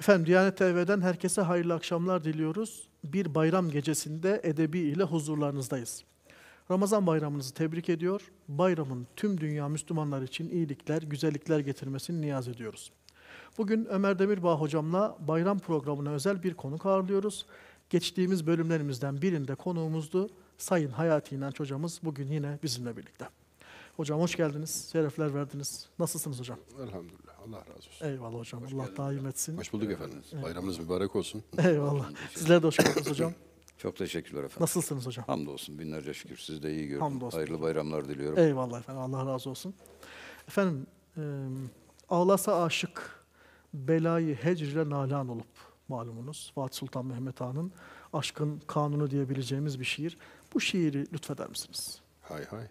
Efendim Diyanet TV'den herkese hayırlı akşamlar diliyoruz. Bir bayram gecesinde edebi ile huzurlarınızdayız. Ramazan bayramınızı tebrik ediyor. Bayramın tüm dünya Müslümanlar için iyilikler, güzellikler getirmesini niyaz ediyoruz. Bugün Ömer Demirbağ hocamla bayram programına özel bir konuk ağırlıyoruz. Geçtiğimiz bölümlerimizden birinde konuğumuzdu. Sayın Hayati İnanç hocamız bugün yine bizimle birlikte. Hocam hoş geldiniz, şerefler verdiniz. Nasılsınız hocam? Elhamdülillah. Allah razı olsun. Eyvallah hocam. Hoş Allah daim etsin. Hoş bulduk efendim. Bayramınız mübarek olsun. Eyvallah. Sizler de hoş geldiniz hocam. Çok teşekkürler efendim. Nasılsınız hocam? Hamdolsun binlerce şükür. Siz de iyi gördüm. Hamdolsun. Hayırlı bayramlar diliyorum. Eyvallah efendim. Allah razı olsun. Efendim e, ağlasa aşık belayı hecre nalan olup malumunuz Fatih Sultan Mehmet Han'ın aşkın kanunu diyebileceğimiz bir şiir. Bu şiiri lütfeder misiniz? Hay hay.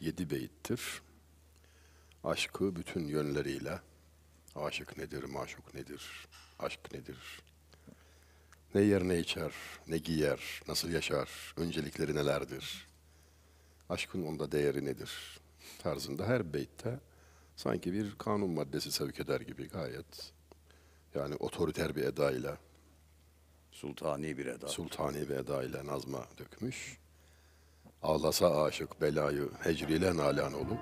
Yedi beyittir aşkı bütün yönleriyle aşık nedir, maşuk nedir, aşk nedir, ne yer ne içer, ne giyer, nasıl yaşar, öncelikleri nelerdir, aşkın onda değeri nedir tarzında her beytte sanki bir kanun maddesi sevk eder gibi gayet yani otoriter bir edayla sultani bir eda sultani bir edayla nazma dökmüş ağlasa aşık belayı hecrile nalan olup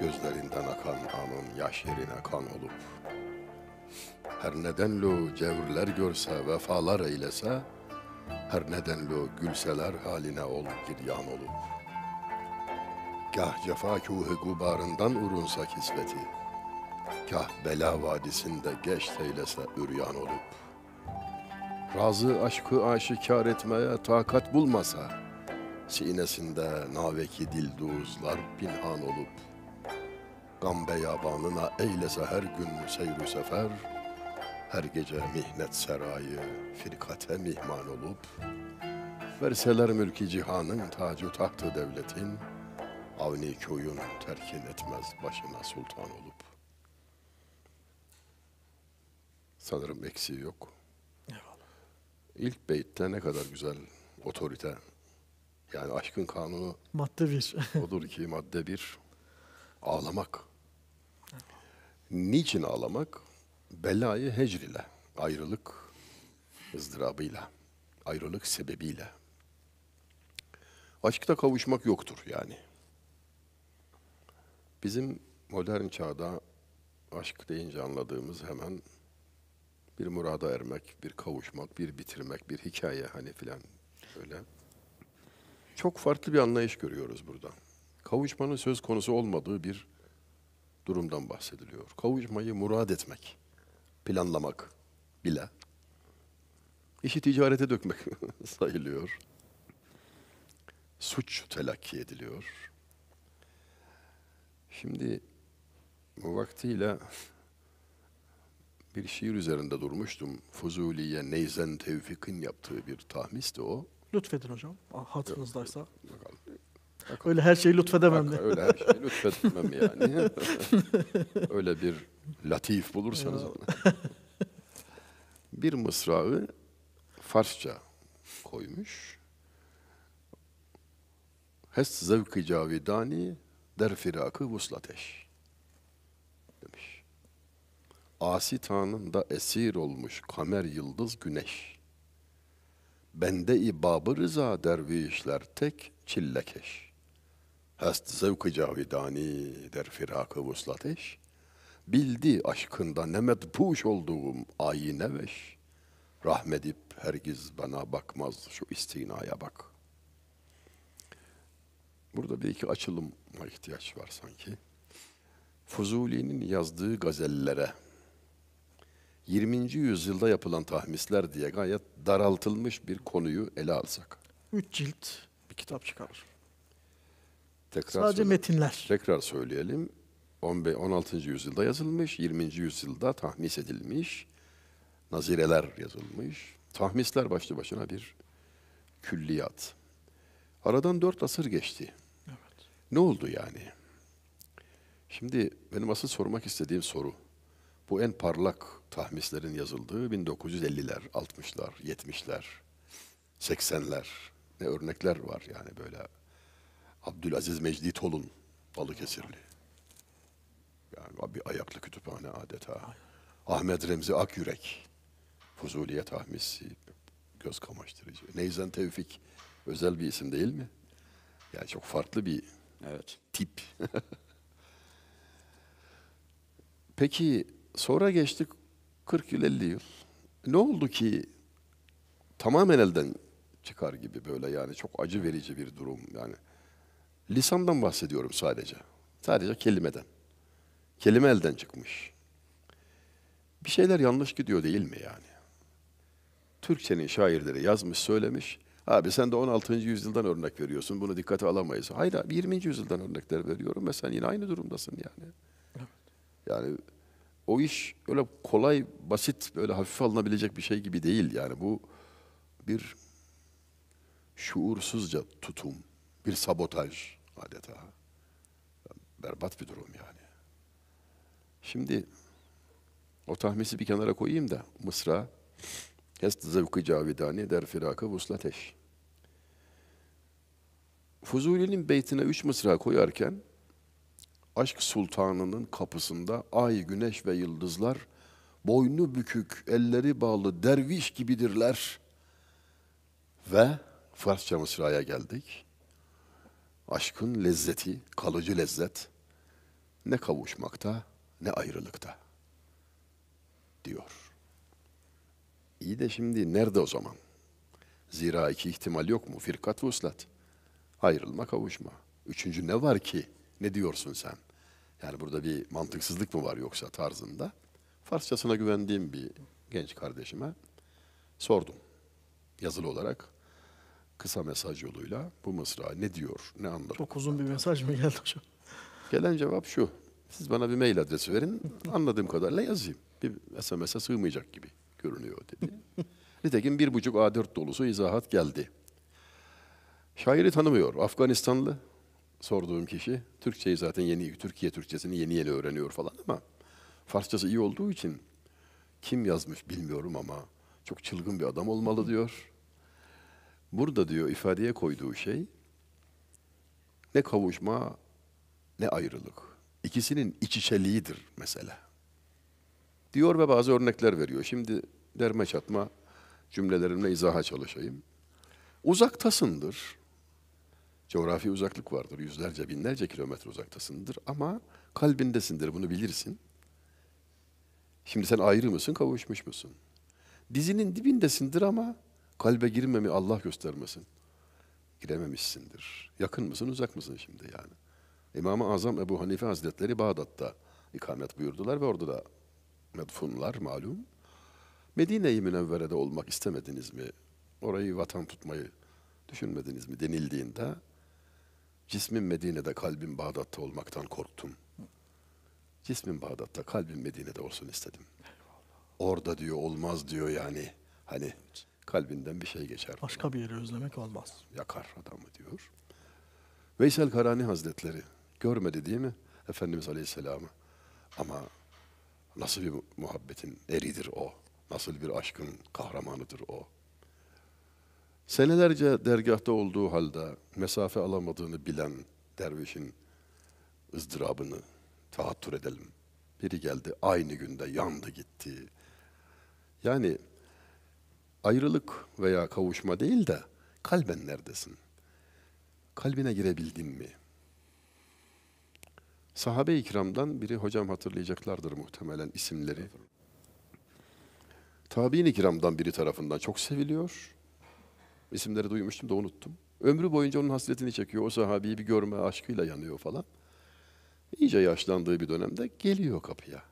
Gözlerinden akan anın yaş yerine kan olup Her nedenlu cevrler görse vefalar eylese Her nedenlu gülseler haline ol giryan olup Gah cefa kuhu gubarından urunsa kisveti Kah bela vadisinde geç teylese üryan olup Razı aşkı aşikar etmeye takat bulmasa Sinesinde naveki dilduzlar pinhan olup Gam beyabanına eylese her gün seyru sefer, her gece mihnet serayı firkate mihman olup, verseler mülki cihanın tacı tahtı devletin, avni koyun terkin etmez başına sultan olup. Sanırım eksiği yok. Eyvallah. İlk beytte ne kadar güzel otorite. Yani aşkın kanunu. Madde bir. odur ki madde bir. Ağlamak. Niçin ağlamak? Belayı hecr ile, ayrılık ızdırabıyla, ayrılık sebebiyle. Aşkta kavuşmak yoktur yani. Bizim modern çağda aşk deyince anladığımız hemen bir murada ermek, bir kavuşmak, bir bitirmek, bir hikaye hani filan öyle. Çok farklı bir anlayış görüyoruz burada. Kavuşmanın söz konusu olmadığı bir durumdan bahsediliyor. Kavuşmayı murad etmek, planlamak bile işi ticarete dökmek sayılıyor. Suç telakki ediliyor. Şimdi bu vaktiyle bir şiir üzerinde durmuştum. Fuzuli'ye Neyzen Tevfik'in yaptığı bir tahmisti o. Lütfedin hocam, hatırınızdaysa. Bakalım. Bak, öyle her şeyi lütfedemem. Bak, öyle her şeyi lütfedemem yani. öyle bir latif bulursanız ona. bir mısrağı Farsça koymuş. Hes zevki cavidani der firakı vuslateş demiş. Asi da esir olmuş kamer yıldız güneş. Bende ibabı rıza dervişler tek çillekeş. Hast zevk-ı cavidani der firakı vuslateş. Bildi aşkında nemet medpuş olduğum ayine veş. Rahmedip hergiz bana bakmaz şu istinaya bak. Burada bir iki açılıma ihtiyaç var sanki. Fuzuli'nin yazdığı gazellere 20. yüzyılda yapılan tahmisler diye gayet daraltılmış bir konuyu ele alsak. Üç cilt bir kitap çıkarır. Tekrar Sadece söyle, metinler. Tekrar söyleyelim. 15, 16. yüzyılda yazılmış, 20. yüzyılda tahmis edilmiş, nazireler yazılmış. Tahmisler başlı başına bir külliyat. Aradan dört asır geçti. Evet. Ne oldu yani? Şimdi benim asıl sormak istediğim soru. Bu en parlak tahmislerin yazıldığı 1950'ler, 60'lar, 70'ler, 80'ler ne örnekler var yani böyle Abdülaziz Mecditoğlu'nun Balıkesirli. Yani bir ayaklı kütüphane adeta. Ahmet Remzi Akyürek. Fuzuliye tahmisi Göz kamaştırıcı. Neyzen Tevfik. Özel bir isim değil mi? Yani çok farklı bir evet. tip. Peki sonra geçtik 40 yıl 50 yıl. Ne oldu ki tamamen elden çıkar gibi böyle yani çok acı verici bir durum yani. Lisandan bahsediyorum sadece. Sadece kelimeden. Kelime elden çıkmış. Bir şeyler yanlış gidiyor değil mi yani? Türkçenin şairleri yazmış, söylemiş. Abi sen de 16. yüzyıldan örnek veriyorsun. Bunu dikkate alamayız. Hayır abi 20. yüzyıldan örnekler veriyorum ve sen yine aynı durumdasın yani. Yani o iş öyle kolay, basit, böyle hafife alınabilecek bir şey gibi değil yani. Bu bir şuursuzca tutum bir sabotaj adeta. Berbat bir durum yani. Şimdi o tahmisi bir kenara koyayım da Mısra Hest zevkı cavidani der firaka vuslateş. Fuzuli'nin beytine üç mısra koyarken aşk sultanının kapısında ay, güneş ve yıldızlar boynu bükük, elleri bağlı derviş gibidirler. Ve Farsça mısraya geldik. Aşkın lezzeti, kalıcı lezzet ne kavuşmakta ne ayrılıkta diyor. İyi de şimdi nerede o zaman? Zira iki ihtimal yok mu? Firkat vuslat. Ayrılma, kavuşma. Üçüncü ne var ki? Ne diyorsun sen? Yani burada bir mantıksızlık mı var yoksa tarzında? Farsçasına güvendiğim bir genç kardeşime sordum yazılı olarak kısa mesaj yoluyla bu mısra ne diyor, ne anlatıyor? Çok uzun bir mesaj mı geldi hocam? Gelen cevap şu. Siz bana bir mail adresi verin, anladığım kadarıyla yazayım. Bir SMS'e sığmayacak gibi görünüyor dedi. Nitekim bir buçuk A4 dolusu izahat geldi. Şairi tanımıyor, Afganistanlı. Sorduğum kişi, Türkçeyi zaten yeni, Türkiye Türkçesini yeni yeni öğreniyor falan ama Farsçası iyi olduğu için kim yazmış bilmiyorum ama çok çılgın bir adam olmalı diyor. Burada diyor ifadeye koyduğu şey ne kavuşma ne ayrılık. İkisinin iç içeliğidir mesela. Diyor ve bazı örnekler veriyor. Şimdi derme çatma cümlelerimle izaha çalışayım. Uzaktasındır. Coğrafi uzaklık vardır. Yüzlerce, binlerce kilometre uzaktasındır ama kalbindesindir. Bunu bilirsin. Şimdi sen ayrı mısın, kavuşmuş musun? Dizinin dibindesindir ama Kalbe girmemi Allah göstermesin. Girememişsindir. Yakın mısın, uzak mısın şimdi yani? İmam-ı Azam Ebu Hanife Hazretleri Bağdat'ta ikamet buyurdular ve orada da medfunlar malum. Medine-i Münevvere'de olmak istemediniz mi? Orayı vatan tutmayı düşünmediniz mi denildiğinde cismim Medine'de kalbim Bağdat'ta olmaktan korktum. Cismim Bağdat'ta kalbim Medine'de olsun istedim. Orada diyor olmaz diyor yani. Hani kalbinden bir şey geçer. Başka bir yere özlemek olmaz. Yakar adamı diyor. Veysel Karani Hazretleri görmedi değil mi Efendimiz Aleyhisselam'ı? Ama nasıl bir muhabbetin eridir o? Nasıl bir aşkın kahramanıdır o? Senelerce dergahta olduğu halde mesafe alamadığını bilen dervişin ızdırabını tahattür edelim. Biri geldi aynı günde yandı gitti. Yani ayrılık veya kavuşma değil de kalben neredesin? Kalbine girebildin mi? Sahabe-i kiramdan biri hocam hatırlayacaklardır muhtemelen isimleri. Tabiin-i kiramdan biri tarafından çok seviliyor. İsimleri duymuştum da unuttum. Ömrü boyunca onun hasretini çekiyor. O sahabeyi bir görme aşkıyla yanıyor falan. İyice yaşlandığı bir dönemde geliyor kapıya.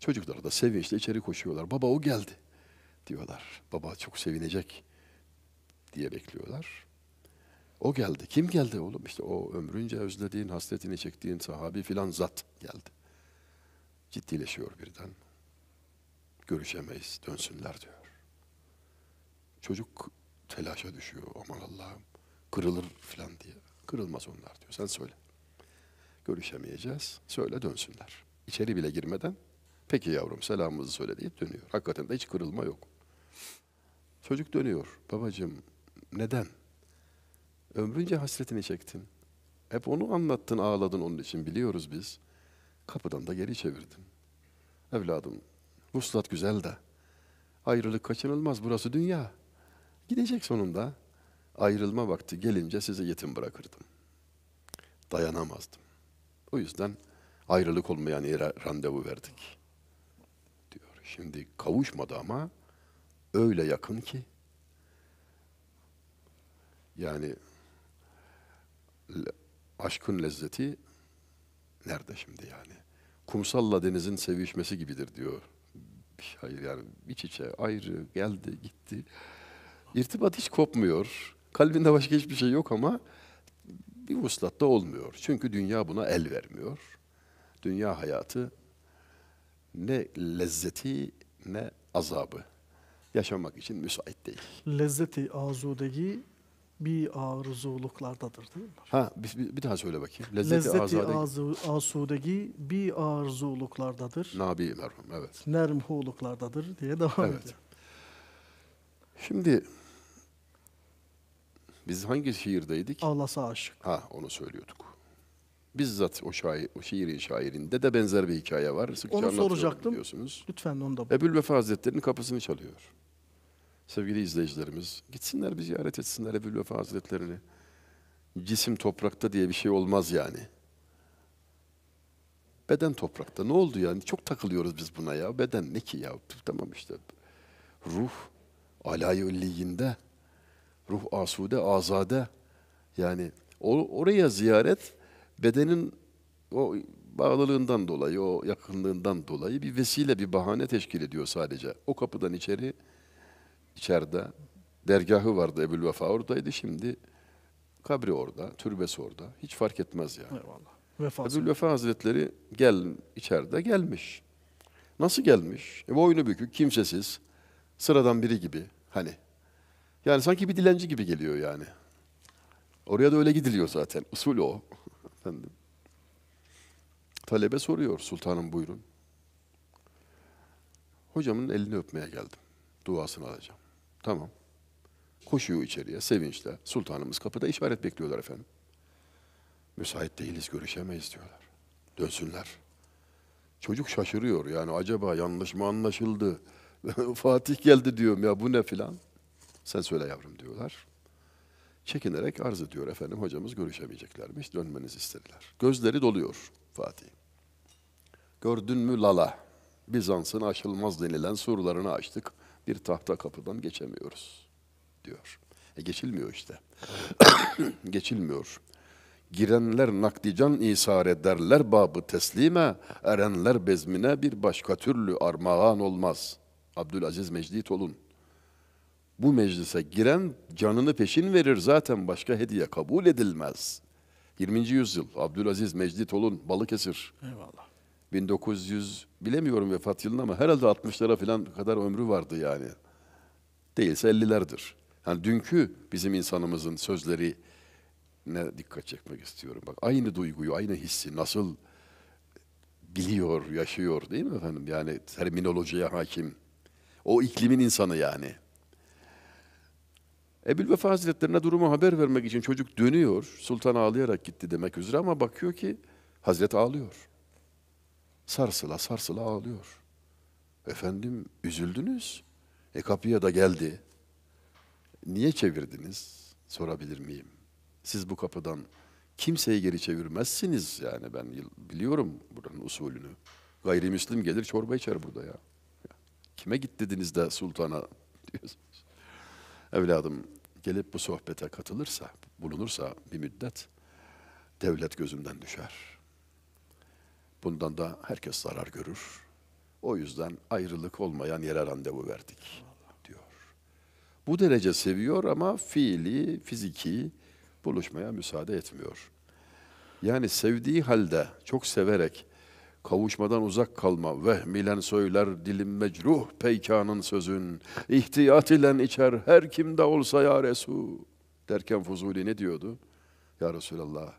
Çocuklar da sevinçle içeri koşuyorlar. Baba o geldi diyorlar. Baba çok sevinecek diye bekliyorlar. O geldi. Kim geldi oğlum? İşte o ömrünce özlediğin, hasretini çektiğin sahabi filan zat geldi. Ciddileşiyor birden. Görüşemeyiz, dönsünler diyor. Çocuk telaşa düşüyor. Aman Allah'ım kırılır filan diye. Kırılmaz onlar diyor. Sen söyle. Görüşemeyeceğiz. Söyle dönsünler. İçeri bile girmeden peki yavrum selamımızı söyle deyip dönüyor. Hakikaten de hiç kırılma yok. Çocuk dönüyor. Babacığım neden? Ömrünce hasretini çektin. Hep onu anlattın, ağladın onun için biliyoruz biz. Kapıdan da geri çevirdin. Evladım, vuslat güzel de. Ayrılık kaçınılmaz, burası dünya. Gidecek sonunda. Ayrılma vakti gelince sizi yetim bırakırdım. Dayanamazdım. O yüzden ayrılık olmayan yere randevu verdik. Diyor. Şimdi kavuşmadı ama öyle yakın ki yani aşkın lezzeti nerede şimdi yani? Kumsalla denizin sevişmesi gibidir diyor. Hayır yani iç içe ayrı geldi gitti. İrtibat hiç kopmuyor. Kalbinde başka hiçbir şey yok ama bir vuslatta olmuyor. Çünkü dünya buna el vermiyor. Dünya hayatı ne lezzeti ne azabı yaşamak için müsait değil. Lezzeti azudegi bir arzuluklardadır değil mi? Ha bir, bir, bir daha söyle bakayım. Lezzeti, Lezzeti azu, bir arzuluklardadır. Nabi merhum evet. Nermhuluklardadır diye devam evet. Şimdi biz hangi şiirdeydik? Allah'a aşık. Ha onu söylüyorduk. Bizzat o, şair, o şiirin şairinde de benzer bir hikaye var. Sıkça onu soracaktım. diyorsunuz. Lütfen onu da. Bul. Ebül Vefa Hazretleri'nin kapısını çalıyor sevgili izleyicilerimiz gitsinler bir ziyaret etsinler Ebu Vefa Hazretlerini. Cisim toprakta diye bir şey olmaz yani. Beden toprakta. Ne oldu yani? Çok takılıyoruz biz buna ya. Beden ne ki ya? Tamam işte. Ruh alay Ruh asude, azade. Yani or oraya ziyaret bedenin o bağlılığından dolayı, o yakınlığından dolayı bir vesile, bir bahane teşkil ediyor sadece. O kapıdan içeri içeride. Dergahı vardı Ebul Vefa oradaydı. Şimdi kabri orada, türbesi orada. Hiç fark etmez yani. Eyvallah. Vefası. Ebul Vefa Hazretleri gel içeride gelmiş. Nasıl gelmiş? E, boynu bükük, kimsesiz, sıradan biri gibi hani. Yani sanki bir dilenci gibi geliyor yani. Oraya da öyle gidiliyor zaten. Usul o. Efendim. Talebe soruyor sultanım buyurun. Hocamın elini öpmeye geldim. Duasını alacağım. Tamam. Koşuyor içeriye sevinçle. Sultanımız kapıda işaret bekliyorlar efendim. Müsait değiliz, görüşemeyiz diyorlar. Dönsünler. Çocuk şaşırıyor yani acaba yanlış mı anlaşıldı? Fatih geldi diyorum ya bu ne filan? Sen söyle yavrum diyorlar. Çekinerek arz ediyor efendim hocamız görüşemeyeceklermiş dönmenizi istediler. Gözleri doluyor Fatih. Gördün mü lala? Bizans'ın aşılmaz denilen surlarını açtık bir tahta kapıdan geçemiyoruz diyor. E geçilmiyor işte. geçilmiyor. Girenler nakdican isar ederler babı teslime, erenler bezmine bir başka türlü armağan olmaz. Abdülaziz olun. bu meclise giren canını peşin verir zaten başka hediye kabul edilmez. 20. yüzyıl Abdülaziz Mecditoğlu'nun Balıkesir. Eyvallah. 1900 bilemiyorum vefat yılını ama herhalde 60'lara falan kadar ömrü vardı yani. Değilse 50'lerdir. Yani dünkü bizim insanımızın sözleri ne dikkat çekmek istiyorum. Bak aynı duyguyu, aynı hissi nasıl biliyor, yaşıyor değil mi efendim? Yani terminolojiye hakim. O iklimin insanı yani. Ebu'l Vefa Hazretlerine durumu haber vermek için çocuk dönüyor. Sultan ağlayarak gitti demek üzere ama bakıyor ki Hazret ağlıyor. Sarsıla sarsıla ağlıyor. Efendim üzüldünüz. E kapıya da geldi. Niye çevirdiniz? Sorabilir miyim? Siz bu kapıdan kimseyi geri çevirmezsiniz yani ben biliyorum buranın usulünü. Gayrimüslim gelir çorba içer burada ya. Kime git dediniz de sultana diyorsunuz. Evladım gelip bu sohbete katılırsa, bulunursa bir müddet devlet gözümden düşer. Bundan da herkes zarar görür. O yüzden ayrılık olmayan yere randevu verdik diyor. Bu derece seviyor ama fiili, fiziki buluşmaya müsaade etmiyor. Yani sevdiği halde çok severek kavuşmadan uzak kalma vehmilen söyler dilim mecruh peykanın sözün ihtiyat ilen içer her kimde olsa ya Resul derken Fuzuli ne diyordu? Ya Resulallah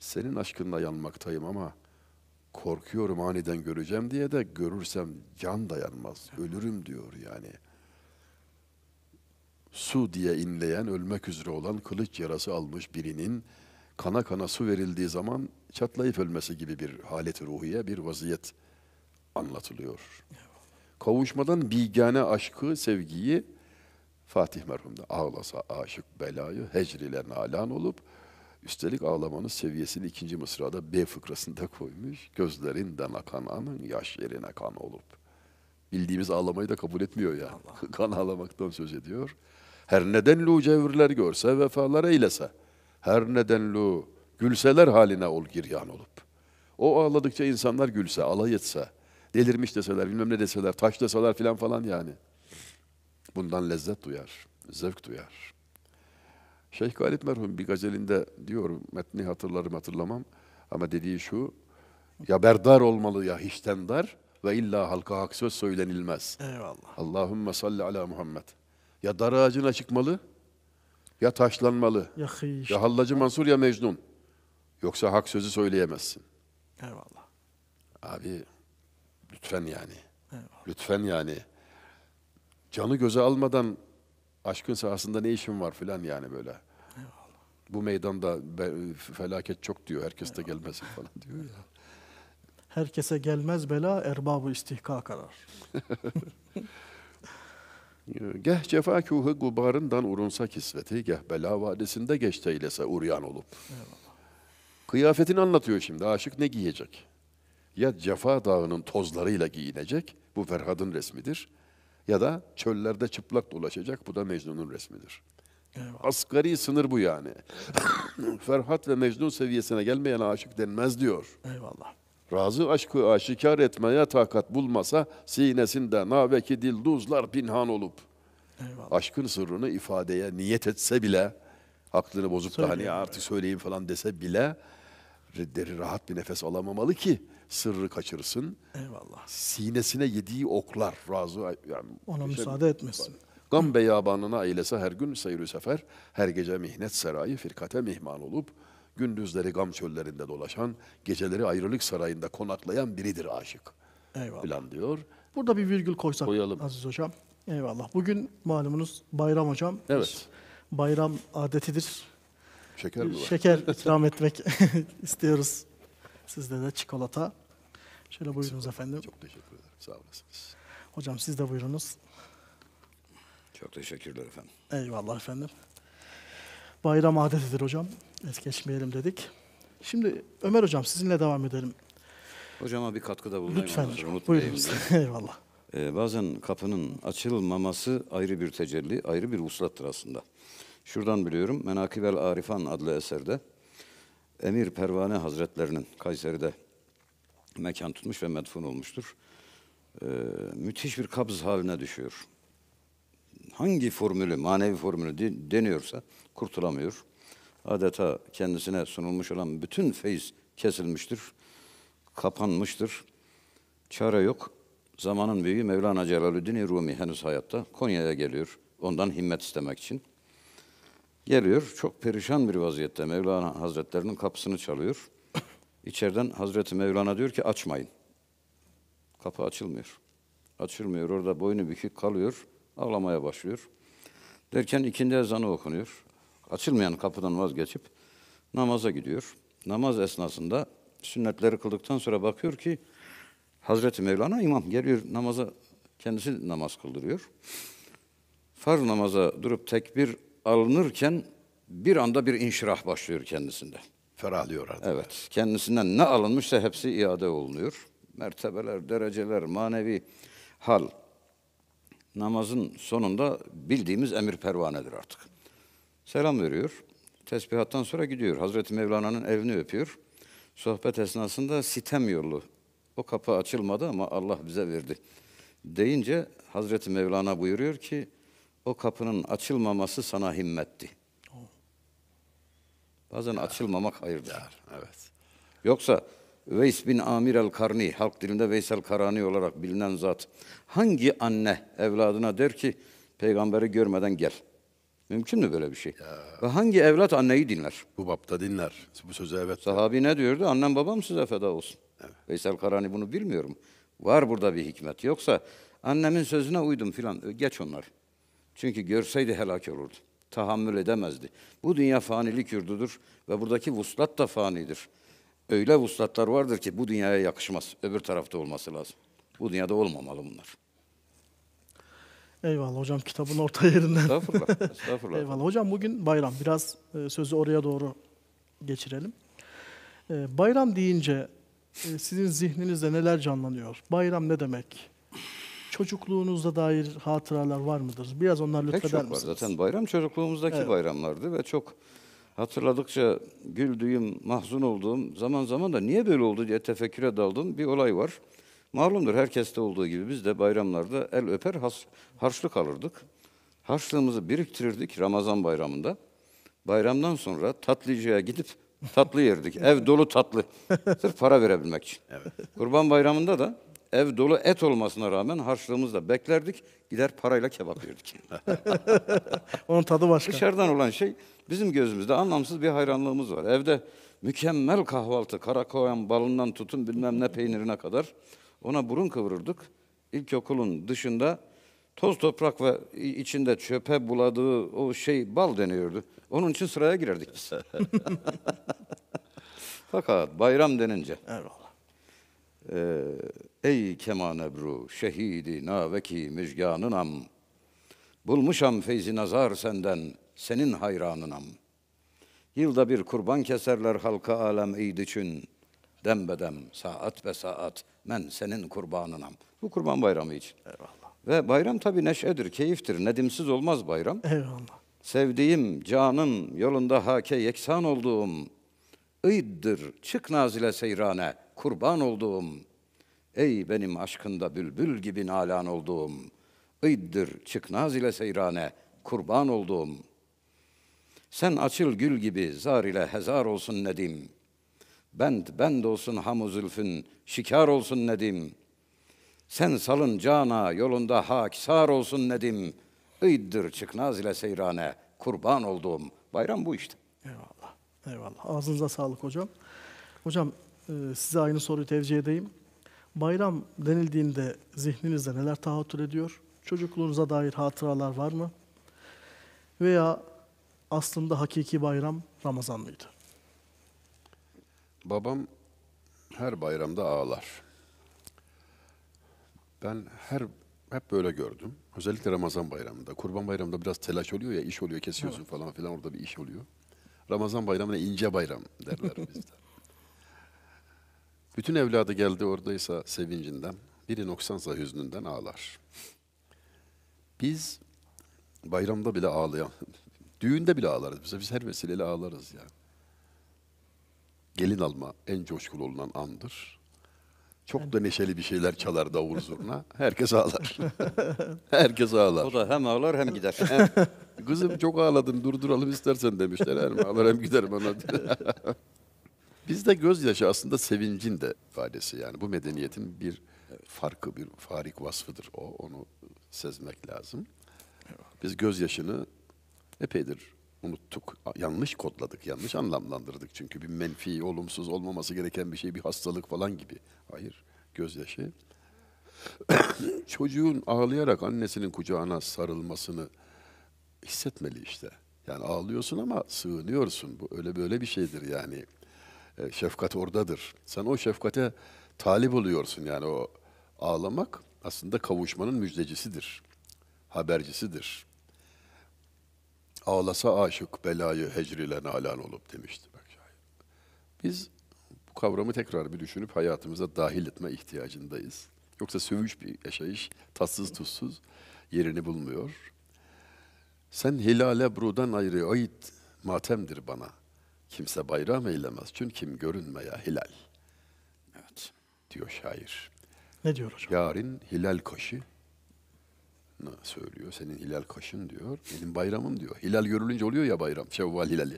senin aşkınla yanmaktayım ama korkuyorum aniden göreceğim diye de görürsem can dayanmaz, ölürüm diyor yani. Su diye inleyen, ölmek üzere olan kılıç yarası almış birinin kana kana su verildiği zaman çatlayıp ölmesi gibi bir halet ruhiye, bir vaziyet anlatılıyor. Kavuşmadan bilgane aşkı, sevgiyi Fatih merhumda ağlasa aşık belayı, hecrile nalan olup Üstelik ağlamanın seviyesini ikinci mısrada B fıkrasında koymuş. Gözlerinden akan anın yaş yerine kan olup. Bildiğimiz ağlamayı da kabul etmiyor ya Allah. kan ağlamaktan söz ediyor. Her nedenlu cevirler görse vefalar eylese. Her nedenlu gülseler haline ol giryan olup. O ağladıkça insanlar gülse, alay etse, delirmiş deseler, bilmem ne deseler, taş deseler filan falan yani. Bundan lezzet duyar, zevk duyar. Şeyh Galip merhum bir gazelinde diyor, metni hatırlarım hatırlamam ama dediği şu, ya berdar olmalı ya hiçten dar ve illa halka hak söz söylenilmez. Eyvallah. Allahümme salli ala Muhammed. Ya dar ağacına çıkmalı, ya taşlanmalı, ya, hiç. ya Hallacı Mansur ya Mecnun. Yoksa hak sözü söyleyemezsin. Eyvallah. Abi lütfen yani. Eyvallah. Lütfen yani. Canı göze almadan aşkın sahasında ne işin var filan yani böyle. Bu meydanda felaket çok diyor. Herkes de gelmesin falan diyor ya. Herkese gelmez bela erbabı istihka kadar. Geh cefa kuhu gubarından urunsa kisveti, geh bela vadisinde geçte ilese uryan olup. Eyvallah. Kıyafetini anlatıyor şimdi. Aşık ne giyecek? Ya cefa dağının tozlarıyla giyinecek, bu Ferhad'ın resmidir ya da çöllerde çıplak dolaşacak. Bu da Mecnun'un resmidir. Evet. Asgari sınır bu yani. Ferhat ve Mecnun seviyesine gelmeyen aşık denmez diyor. Eyvallah. Razı aşkı aşikar etmeye takat bulmasa sinesinde naveki duzlar pinhan olup. Eyvallah. Aşkın sırrını ifadeye niyet etse bile aklını bozup Söyleyeyim da hani artık söyleyeyim falan dese bile deri rahat bir nefes alamamalı ki sırrı kaçırsın. Eyvallah. Sinesine yediği oklar razı yani ona işte, müsaade etmesin. Gam beyabanına eylese her gün seyri sefer, her gece mihnet serayı firkate mihman olup, gündüzleri gam çöllerinde dolaşan, geceleri ayrılık sarayında konaklayan biridir aşık. Eyvallah. Falan diyor. Burada bir virgül koysak Koyalım. Aziz Hocam. Eyvallah. Bugün malumunuz bayram hocam. Evet. Bayram adetidir. Şeker mi var? Şeker ikram etmek istiyoruz. Sizde de çikolata. Şöyle buyurunuz efendim. Çok teşekkür ederim. Sağ olasınız. Hocam siz de buyurunuz. Çok teşekkürler efendim. Eyvallah efendim. Bayram adetidir hocam. Es geçmeyelim dedik. Şimdi Ömer hocam sizinle devam edelim. Hocama bir katkıda bulunayım. Lütfen hocam. Buyurunuz. Eyvallah. Ee, bazen kapının açılmaması ayrı bir tecelli, ayrı bir uslattır aslında. Şuradan biliyorum, Menakibel Arifan adlı eserde Emir Pervane Hazretlerinin Kayseri'de mekan tutmuş ve medfun olmuştur. Ee, müthiş bir kabz haline düşüyor. Hangi formülü, manevi formülü de, deniyorsa kurtulamıyor. Adeta kendisine sunulmuş olan bütün feyiz kesilmiştir, kapanmıştır. Çare yok. Zamanın büyüğü Mevlana Celaleddin Rumi henüz hayatta. Konya'ya geliyor ondan himmet istemek için. Geliyor, çok perişan bir vaziyette Mevlana Hazretlerinin kapısını çalıyor. İçeriden Hazreti Mevlana diyor ki açmayın. Kapı açılmıyor. Açılmıyor. Orada boynu bükük kalıyor. Ağlamaya başlıyor. Derken ikindi ezanı okunuyor. Açılmayan kapıdan vazgeçip namaza gidiyor. Namaz esnasında sünnetleri kıldıktan sonra bakıyor ki Hazreti Mevlana imam geliyor namaza kendisi namaz kıldırıyor. Farz namaza durup tekbir alınırken bir anda bir inşirah başlıyor kendisinde ferahlıyor artık. Evet. Kendisinden ne alınmışsa hepsi iade olunuyor. Mertebeler, dereceler, manevi hal. Namazın sonunda bildiğimiz emir pervanedir artık. Selam veriyor. Tesbihattan sonra gidiyor. Hazreti Mevlana'nın evini öpüyor. Sohbet esnasında sitem yolu. O kapı açılmadı ama Allah bize verdi. Deyince Hazreti Mevlana buyuruyor ki o kapının açılmaması sana himmetti.'' Bazen ya. açılmamak hayırdır. Ya, evet. Yoksa Veys bin Amir el-Karni, halk dilinde Veysel Karani olarak bilinen zat, hangi anne evladına der ki, peygamberi görmeden gel? Mümkün mü böyle bir şey? Ya. Ve hangi evlat anneyi dinler? Bu bapta dinler. Bu sözü evet. Sahabi ne diyordu? Annem babam size feda olsun. Evet. Veysel Karani bunu bilmiyorum. Var burada bir hikmet. Yoksa annemin sözüne uydum filan. E, geç onlar. Çünkü görseydi helak olurdu tahammül edemezdi. Bu dünya fanilik yurdudur ve buradaki vuslat da fanidir. Öyle vuslatlar vardır ki bu dünyaya yakışmaz. Öbür tarafta olması lazım. Bu dünyada olmamalı bunlar. Eyvallah hocam kitabın orta yerinden. Estağfurullah. estağfurullah. Eyvallah hocam bugün bayram. Biraz e, sözü oraya doğru e, geçirelim. E, bayram deyince sizin zihninizde neler canlanıyor? Bayram ne demek? çocukluğunuzda dair hatıralar var mıdır? Biraz onlar lütfeder Pek çok var zaten bayram çocukluğumuzdaki evet. bayramlardı ve çok hatırladıkça güldüğüm, mahzun olduğum, zaman zaman da niye böyle oldu diye tefekküre daldığım bir olay var. Malumdur herkeste olduğu gibi biz de bayramlarda el öper has, harçlık alırdık. Harçlığımızı biriktirirdik Ramazan bayramında. Bayramdan sonra tatlıcıya gidip tatlı yerdik. Ev dolu tatlı. Sırf para verebilmek için. Evet. Kurban bayramında da ev dolu et olmasına rağmen harçlığımızla beklerdik. Gider parayla kebap yerdik. Onun tadı başka. Dışarıdan olan şey bizim gözümüzde anlamsız bir hayranlığımız var. Evde mükemmel kahvaltı, karakoyan balından tutun bilmem ne peynirine kadar ona burun kıvırırdık. İlkokulun dışında toz toprak ve içinde çöpe buladığı o şey bal deniyordu. Onun için sıraya girerdik biz. Fakat bayram denince Eyvallah. E, Ey keman ebru, şehidi naveki müjganınam. Bulmuşam feyzi nazar senden, senin hayranınam. Yılda bir kurban keserler halka alem eyd için. Dembedem, saat be saat, men senin kurbanınam. Bu kurban bayramı için. Eyvallah. Ve bayram tabi neşedir, keyiftir. Nedimsiz olmaz bayram. Eyvallah. Sevdiğim, canım, yolunda hake yeksan olduğum. Iyd'dir, çık nazile seyrane, kurban olduğum.'' Ey benim aşkında bülbül gibi nalan olduğum, ıyddır çıknaz ile seyrane, kurban olduğum. Sen açıl gül gibi zar ile hezar olsun nedim. Bend bend olsun hamu zülfün, şikar olsun nedim. Sen salın cana yolunda hakisar olsun nedim. Iyddir çıknaz ile seyrane, kurban olduğum. Bayram bu işte. Eyvallah. Eyvallah. Ağzınıza sağlık hocam. Hocam e, size aynı soruyu tevcih edeyim. Bayram denildiğinde zihninizde neler tahattür ediyor? Çocukluğunuza dair hatıralar var mı? Veya aslında hakiki bayram Ramazan mıydı? Babam her bayramda ağlar. Ben her hep böyle gördüm. Özellikle Ramazan bayramında. Kurban bayramında biraz telaş oluyor ya, iş oluyor, kesiyorsun evet. falan filan orada bir iş oluyor. Ramazan bayramına ince bayram derler bizde. Bütün evladı geldi oradaysa sevincinden, biri noksansa hüznünden ağlar. Biz bayramda bile ağlayan, düğünde bile ağlarız. Biz, biz her vesileyle ağlarız yani. Gelin alma en coşkulu olunan andır. Çok da neşeli bir şeyler çalar davul zurna. Herkes ağlar. Herkes ağlar. O da hem ağlar hem gider. kızım çok ağladın durduralım istersen demişler. Hem ağlar hem gider bana. Bizde gözyaşı aslında sevincin de ifadesi yani bu medeniyetin bir farkı, bir farik vasfıdır o. Onu sezmek lazım. Biz gözyaşını epeydir unuttuk. Yanlış kodladık, yanlış anlamlandırdık. Çünkü bir menfi, olumsuz olmaması gereken bir şey, bir hastalık falan gibi. Hayır, gözyaşı. Çocuğun ağlayarak annesinin kucağına sarılmasını hissetmeli işte. Yani ağlıyorsun ama sığınıyorsun. Bu öyle böyle bir şeydir yani. E, şefkat oradadır. Sen o şefkate talip oluyorsun yani o ağlamak aslında kavuşmanın müjdecisidir, habercisidir. Ağlasa aşık belayı hecrile nalan olup demişti bak şair. Biz bu kavramı tekrar bir düşünüp hayatımıza dahil etme ihtiyacındayız. Yoksa sövüş bir yaşayış, tatsız tuzsuz yerini bulmuyor. Sen hilale ebrudan ayrı ait matemdir bana.'' Kimse bayram eylemez çünkü kim görünmeye hilal. Evet. Diyor şair. Ne diyor hocam? Yarın hilal koşu söylüyor. Senin hilal koşun diyor. Benim bayramım diyor. Hilal görülünce oluyor ya bayram. Şevval hilali.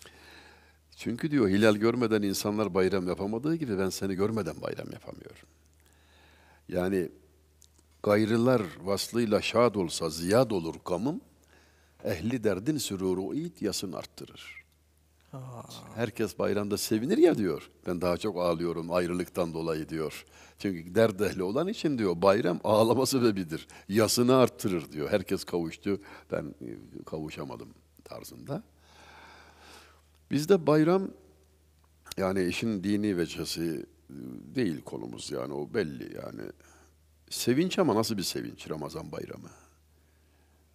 Çünkü diyor hilal görmeden insanlar bayram yapamadığı gibi ben seni görmeden bayram yapamıyorum. Yani gayrılar vaslıyla şad olsa ziyad olur gamım. Ehli derdin süruru it yasın arttırır. Herkes bayramda sevinir ya diyor. Ben daha çok ağlıyorum ayrılıktan dolayı diyor. Çünkü derdehli olan için diyor bayram ağlama sebebidir. Yasını arttırır diyor. Herkes kavuştu ben e, kavuşamadım tarzında. Bizde bayram yani işin dini veçesi e, değil konumuz yani o belli yani. Sevinç ama nasıl bir sevinç Ramazan bayramı?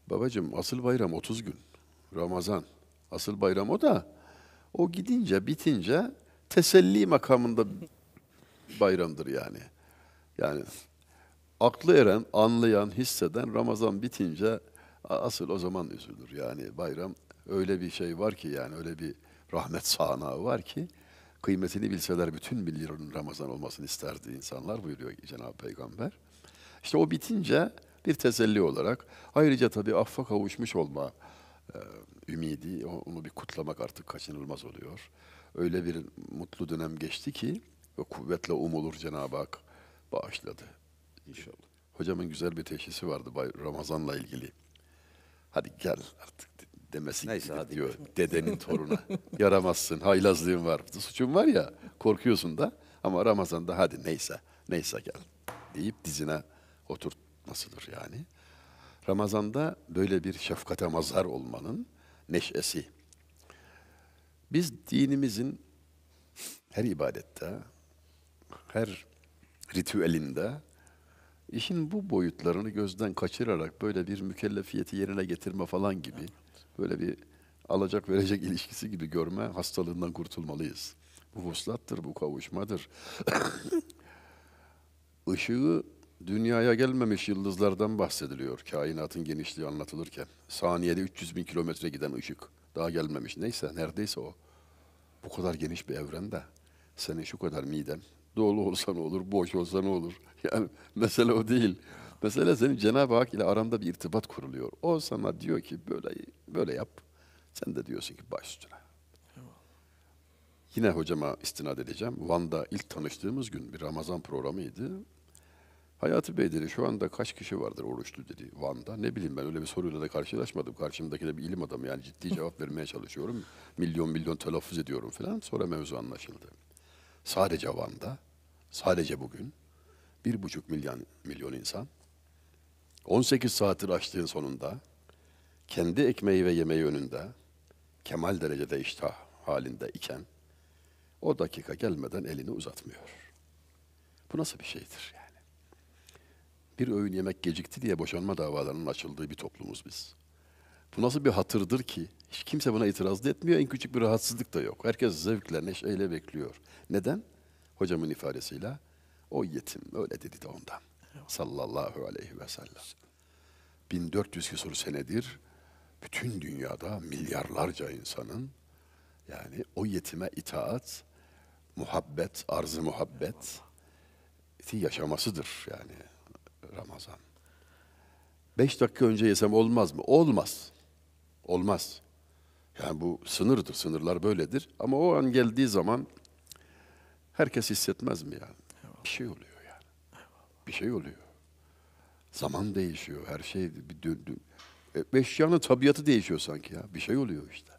Babacım asıl bayram 30 gün. Ramazan. Asıl bayram o da o gidince, bitince teselli makamında bayramdır yani. Yani aklı eren, anlayan, hisseden Ramazan bitince asıl o zaman üzülür. Yani bayram öyle bir şey var ki yani öyle bir rahmet sahnağı var ki kıymetini bilseler bütün milli Ramazan olmasını isterdi insanlar buyuruyor Cenab-ı Peygamber. İşte o bitince bir teselli olarak ayrıca tabii affa kavuşmuş olma ee, ümidi, onu bir kutlamak artık kaçınılmaz oluyor. Öyle bir mutlu dönem geçti ki ve kuvvetle umulur Cenab-ı Hak bağışladı. İnşallah. Hocamın güzel bir teşhisi vardı Ramazan'la ilgili. Hadi gel artık demesi Neyse, hadi. diyor dedenin toruna. Yaramazsın, haylazlığın var. Suçun var ya, korkuyorsun da ama Ramazan'da hadi neyse, neyse gel deyip dizine oturtmasıdır yani. Ramazan'da böyle bir şefkate mazhar olmanın neşesi. Biz dinimizin her ibadette, her ritüelinde işin bu boyutlarını gözden kaçırarak böyle bir mükellefiyeti yerine getirme falan gibi böyle bir alacak verecek ilişkisi gibi görme hastalığından kurtulmalıyız. Bu vuslattır, bu kavuşmadır. Işığı dünyaya gelmemiş yıldızlardan bahsediliyor kainatın genişliği anlatılırken. Saniyede 300 bin kilometre giden ışık daha gelmemiş. Neyse neredeyse o. Bu kadar geniş bir evrende senin şu kadar miden dolu olsa ne olur, boş olsa ne olur? Yani mesele o değil. Mesele senin Cenab-ı Hak ile aranda bir irtibat kuruluyor. O sana diyor ki böyle böyle yap. Sen de diyorsun ki baş üstüne. Yine hocama istinad edeceğim. Van'da ilk tanıştığımız gün bir Ramazan programıydı. Hayatı Bey dedi şu anda kaç kişi vardır oruçlu dedi Van'da. Ne bileyim ben öyle bir soruyla da karşılaşmadım. Karşımdaki de bir ilim adamı yani ciddi cevap vermeye çalışıyorum. Milyon milyon telaffuz ediyorum falan. Sonra mevzu anlaşıldı. Sadece Van'da, sadece bugün bir buçuk milyon, milyon insan 18 saattir açtığın sonunda kendi ekmeği ve yemeği önünde kemal derecede iştah halinde iken o dakika gelmeden elini uzatmıyor. Bu nasıl bir şeydir? bir öğün yemek gecikti diye boşanma davalarının açıldığı bir toplumuz biz. Bu nasıl bir hatırdır ki? Hiç kimse buna itiraz da etmiyor, en küçük bir rahatsızlık da yok. Herkes zevkle, neşeyle bekliyor. Neden? Hocamın ifadesiyle o yetim öyle dedi de ondan. Sallallahu aleyhi ve sellem. 1400 küsur senedir bütün dünyada milyarlarca insanın yani o yetime itaat, muhabbet, arzı muhabbet yaşamasıdır yani. Ramazan. Beş dakika önce yesem olmaz mı? Olmaz. Olmaz. Yani bu sınırdır, sınırlar böyledir. Ama o an geldiği zaman herkes hissetmez mi yani? Eyvallah. Bir şey oluyor yani. Eyvallah. Bir şey oluyor. Zaman değişiyor, her şey bir döndü. E, eşyanın tabiatı değişiyor sanki ya. Bir şey oluyor işte.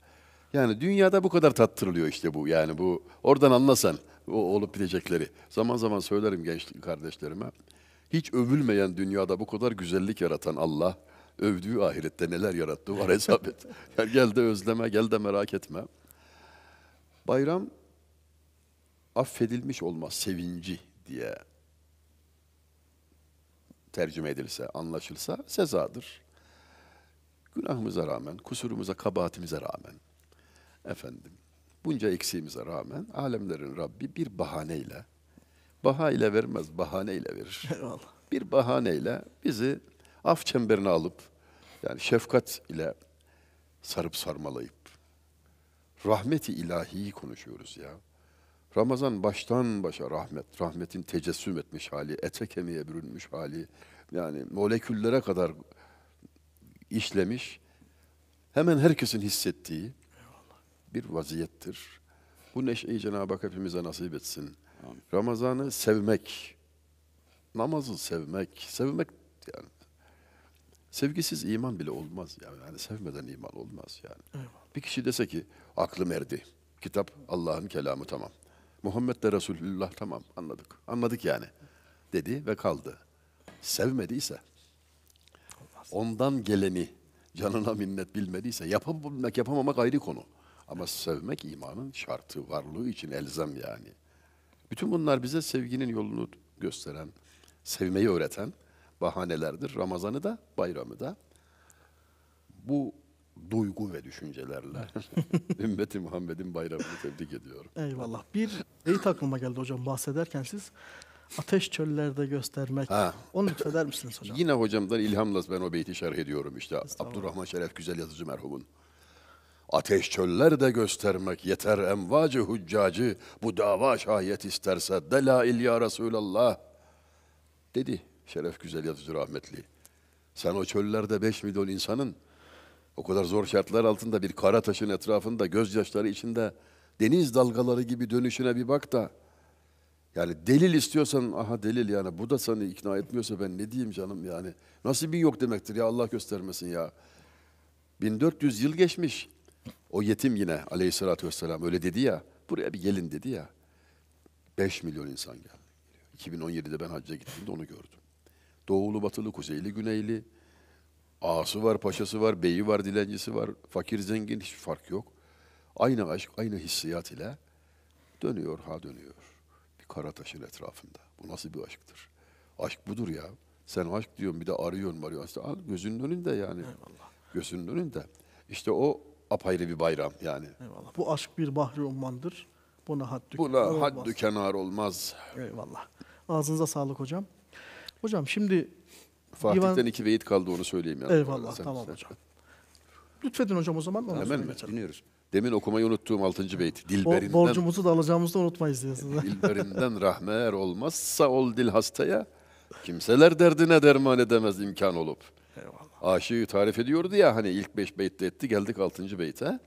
Yani dünyada bu kadar tattırılıyor işte bu. Yani bu oradan anlasan o olup bitecekleri. Zaman zaman söylerim genç kardeşlerime. Hiç övülmeyen dünyada bu kadar güzellik yaratan Allah, övdüğü ahirette neler yarattı var hesap et. Yani gel de özleme, gel de merak etme. Bayram affedilmiş olma sevinci diye tercüme edilse, anlaşılsa sezadır. Günahımıza rağmen, kusurumuza, kabahatimize rağmen, efendim, bunca eksiğimize rağmen alemlerin Rabbi bir bahaneyle baha ile vermez, bahane ile verir. Eyvallah. Bir bahaneyle bizi af çemberine alıp, yani şefkat ile sarıp sarmalayıp, rahmeti ilahiyi konuşuyoruz ya. Ramazan baştan başa rahmet, rahmetin tecessüm etmiş hali, ete kemiğe bürünmüş hali, yani moleküllere kadar işlemiş, hemen herkesin hissettiği bir vaziyettir. Bu neşeyi Cenab-ı Hak hepimize nasip etsin. Ramazan'ı sevmek, namazı sevmek, sevmek yani sevgisiz iman bile olmaz yani, yani sevmeden iman olmaz yani. Eyvallah. Bir kişi dese ki aklım erdi, kitap Allah'ın kelamı tamam, Muhammed de Resulullah tamam anladık, anladık yani dedi ve kaldı. Sevmediyse, olmaz. ondan geleni canına minnet bilmediyse yapamamak yapamamak ayrı konu. Ama sevmek imanın şartı, varlığı için elzem yani. Bütün bunlar bize sevginin yolunu gösteren, sevmeyi öğreten bahanelerdir. Ramazan'ı da, bayramı da bu duygu ve düşüncelerle ümmeti Muhammed'in bayramını tebrik ediyorum. Eyvallah. Bir iyi aklıma geldi hocam bahsederken siz ateş çöllerde göstermek. Ha. Onu lütfeder misiniz hocam? Yine hocamdan ilhamla ben o beyti şerh ediyorum işte. Abdurrahman Şeref Güzel Yazıcı merhumun. Ateş çöller de göstermek yeter envacı hüccacı bu dava şayet isterse delail ya Resulallah dedi Şeref Güzel Yadüzü rahmetli. Sen o çöllerde beş milyon insanın o kadar zor şartlar altında bir kara taşın etrafında gözyaşları içinde deniz dalgaları gibi dönüşüne bir bak da yani delil istiyorsan aha delil yani bu da seni ikna etmiyorsa ben ne diyeyim canım yani. Nasibin yok demektir ya Allah göstermesin ya. 1400 yıl geçmiş. O yetim yine aleyhissalatü vesselam öyle dedi ya, buraya bir gelin dedi ya. 5 milyon insan geldi. 2017'de ben hacca gittiğimde onu gördüm. Doğulu, batılı, kuzeyli, güneyli. Ağası var, paşası var, beyi var, dilencisi var. Fakir, zengin hiç fark yok. Aynı aşk, aynı hissiyat ile dönüyor ha dönüyor. Bir kara taşın etrafında. Bu nasıl bir aşktır? Aşk budur ya. Sen aşk diyorsun bir de arıyorsun varıyor. İşte al gözünün önünde yani. Eyvallah. Gözünün önünde. İşte o apayrı bir bayram yani. Eyvallah. Bu aşk bir bahri ummandır. Buna haddü Buna haddü olmaz. kenar olmaz. Eyvallah. Ağzınıza sağlık hocam. Hocam şimdi... Fatih'ten divan... iki beyit kaldı onu söyleyeyim. Yani. Eyvallah sen, tamam sen. hocam. Lütfedin hocam o zaman. Onu Hemen mi? Dinliyoruz. Demin okumayı unuttuğum altıncı beyt. Dilberinden, o borcumuzu da alacağımızı da unutmayız diyorsunuz. dilberinden rahmer olmazsa ol dil hastaya, kimseler derdine derman edemez imkan olup aşığı tarif ediyordu ya hani ilk beş beytte etti geldik altıncı beyte.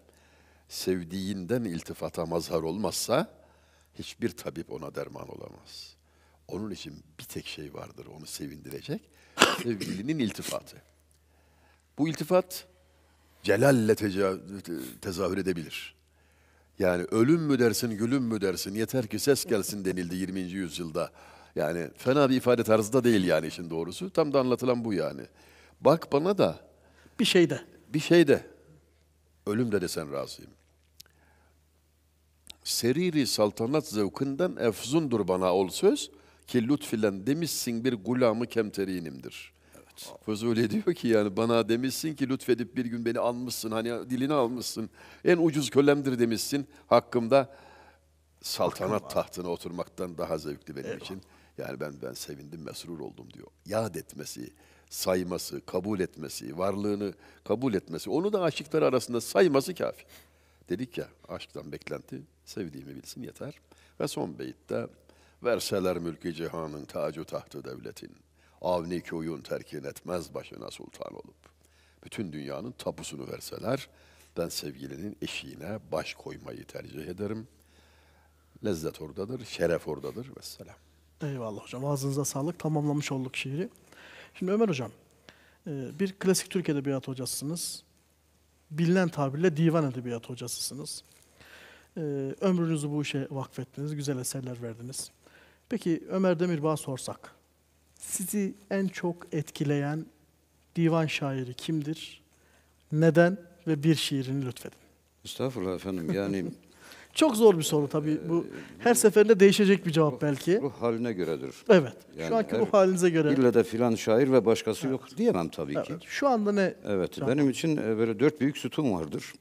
Sevdiğinden iltifata mazhar olmazsa hiçbir tabip ona derman olamaz. Onun için bir tek şey vardır onu sevindirecek. Sevgilinin iltifatı. Bu iltifat celalle tezahür edebilir. Yani ölüm mü dersin, gülüm mü dersin, yeter ki ses gelsin denildi 20. yüzyılda. Yani fena bir ifade tarzı da değil yani işin doğrusu. Tam da anlatılan bu yani. Bak bana da. Bir şey de. Bir şey de. Ölüm de desen razıyım. Seriri saltanat zevkinden efzundur bana ol söz ki lütfilen demişsin bir gulamı kemterinimdir. Evet. Fuzuli diyor ki yani bana demişsin ki lütfedip bir gün beni almışsın hani dilini almışsın. En ucuz kölemdir demişsin hakkımda saltanat tahtına oturmaktan daha zevkli benim Eyvallah. için. Yani ben ben sevindim, mesrur oldum diyor. Yad etmesi, sayması, kabul etmesi, varlığını kabul etmesi, onu da aşıklar arasında sayması kafi. Dedik ya, aşktan beklenti sevdiğimi bilsin yeter. Ve son beyitte, verseler mülkü cihanın tacı tahtı devletin, avni köyün terkin etmez başına sultan olup. Bütün dünyanın tapusunu verseler, ben sevgilinin eşiğine baş koymayı tercih ederim. Lezzet oradadır, şeref oradadır. Vesselam. Eyvallah hocam. Ağzınıza sağlık. Tamamlamış olduk şiiri. Şimdi Ömer Hocam, e, bir klasik Türk Edebiyatı hocasısınız. Bilinen tabirle divan edebiyatı hocasısınız. E, ömrünüzü bu işe vakfettiniz, güzel eserler verdiniz. Peki Ömer Demirbağ sorsak, sizi en çok etkileyen divan şairi kimdir? Neden ve bir şiirini lütfedin. Estağfurullah efendim. Yani Çok zor bir soru tabii. Bu her seferinde değişecek bir cevap belki. Ruh haline göredir. Evet. Yani şu anki her, ruh halinize göre. İlle de filan şair ve başkası evet. yok diyemem tabii evet. ki. Şu anda ne? Evet. Şu benim için e, böyle dört büyük sütun vardır.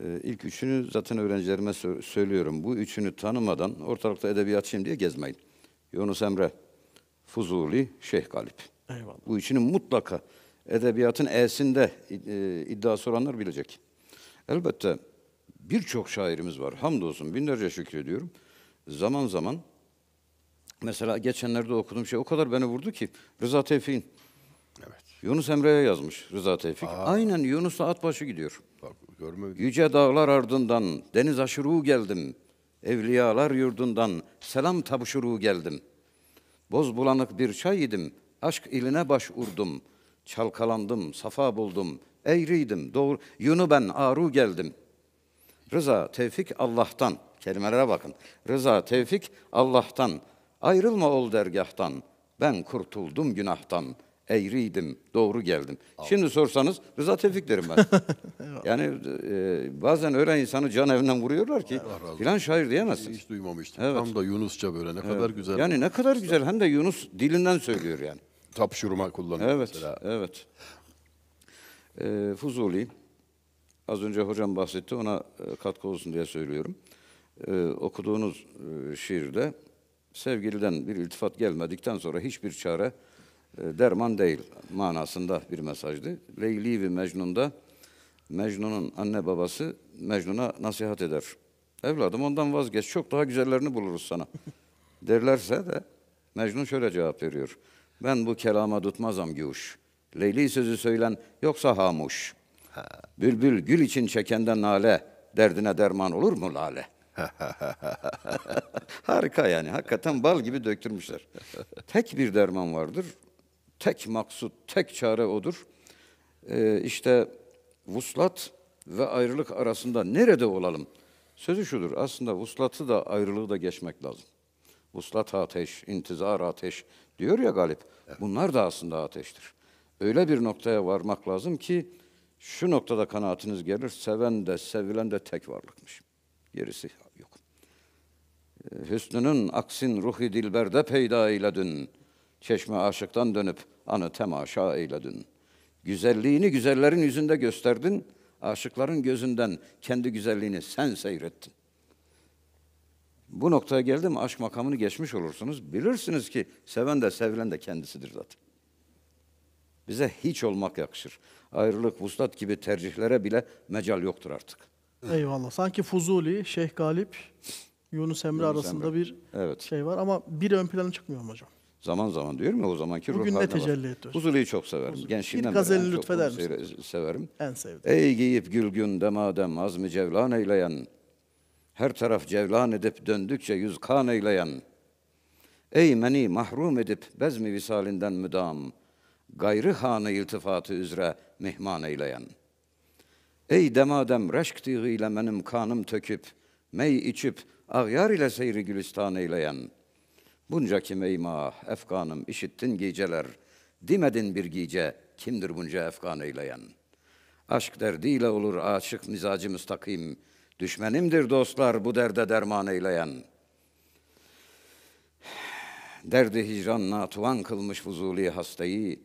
E, ilk üçünü zaten öğrencilerime söylüyorum. Bu üçünü tanımadan ortalıkta edebiyatçıyım diye gezmeyin. Yunus Emre, Fuzuli, Şeyh Galip. Eyvallah. Bu üçünü mutlaka edebiyatın E'sinde e, iddiası olanlar bilecek. Elbette birçok şairimiz var. Hamdolsun binlerce şükrediyorum. Zaman zaman mesela geçenlerde okuduğum şey o kadar beni vurdu ki Rıza Tevfik'in. Evet. Yunus Emre'ye yazmış Rıza Tevfik. Aa. Aynen Yunus'la at başı gidiyor. Bak, görmedim. Yüce dağlar ardından deniz aşırı geldim. Evliyalar yurdundan selam tabuşuru geldim. Boz bulanık bir çay idim. Aşk iline baş urdum, Çalkalandım, safa buldum. Eğriydim, doğru. Yunu ben aru geldim.'' Rıza, tevfik Allah'tan. Kelimelere bakın. Rıza, tevfik Allah'tan. Ayrılma ol dergahtan. Ben kurtuldum günahtan. Eğriydim, doğru geldim. Allah. Şimdi sorsanız Rıza Tevfik derim ben. yani e, bazen öyle insanı can evinden vuruyorlar ki filan şair diyemezsin. Hiç duymamıştım. Evet. Tam da Yunusça böyle ne evet. kadar güzel. Yani ne kadar güzel hem de Yunus dilinden söylüyor yani. Tapşurma kullanıyor evet, mesela. Evet, evet. Fuzuli Az önce hocam bahsetti, ona e, katkı olsun diye söylüyorum. Ee, okuduğunuz e, şiirde sevgiliden bir iltifat gelmedikten sonra hiçbir çare e, derman değil manasında bir mesajdı. Leyli ve Mecnun'da Mecnun'un anne babası Mecnun'a nasihat eder. Evladım ondan vazgeç, çok daha güzellerini buluruz sana. Derlerse de Mecnun şöyle cevap veriyor. Ben bu kelama tutmazam güuş. Leyli sözü söylen yoksa hamuş. Bülbül gül için çekenden nale, derdine derman olur mu lale? Harika yani. Hakikaten bal gibi döktürmüşler. Tek bir derman vardır. Tek maksut, tek çare odur. Ee, işte vuslat ve ayrılık arasında nerede olalım? Sözü şudur. Aslında vuslatı da ayrılığı da geçmek lazım. Vuslat ateş, intizar ateş diyor ya Galip. Bunlar da aslında ateştir. Öyle bir noktaya varmak lazım ki şu noktada kanaatiniz gelir, seven de sevilen de tek varlıkmış. Gerisi yok. Ee, hüsnünün aksin ruhi dilberde peyda eyledin. Çeşme aşıktan dönüp anı temaşa eyledin. Güzelliğini güzellerin yüzünde gösterdin. Aşıkların gözünden kendi güzelliğini sen seyrettin. Bu noktaya geldim aşk makamını geçmiş olursunuz. Bilirsiniz ki seven de sevilen de kendisidir zaten. Bize hiç olmak yakışır. Ayrılık, vuslat gibi tercihlere bile mecal yoktur artık. Eyvallah. Sanki Fuzuli, Şeyh Galip, Yunus Emre Yunus arasında Emre. bir evet. şey var ama bir ön planı çıkmıyor mu hocam? Zaman zaman diyorum ya o zamanki Bugün ruh ne tecelli etti Fuzuli'yi çok severim. Huzuli. Gençliğimden İlk lütfeder misin? Severim. En sevdiğim. Ey giyip gülgün günde madem azmi cevlan eyleyen, her taraf cevlan edip döndükçe yüz kan eyleyen, ey meni mahrum edip bezmi visalinden müdam, gayrı hanı iltifatı üzre mihman eyleyen. Ey demadem reşk tiği benim kanım töküp, mey içip, ağyar ile seyri gülistan eyleyen. Bunca kime ima, efkanım işittin geceler, dimedin bir gece, kimdir bunca efkan eyleyen? Aşk derdiyle olur aşık mizacı müstakim, düşmenimdir dostlar bu derde derman eyleyen.'' Derdi hicran natuvan kılmış fuzuli hastayı,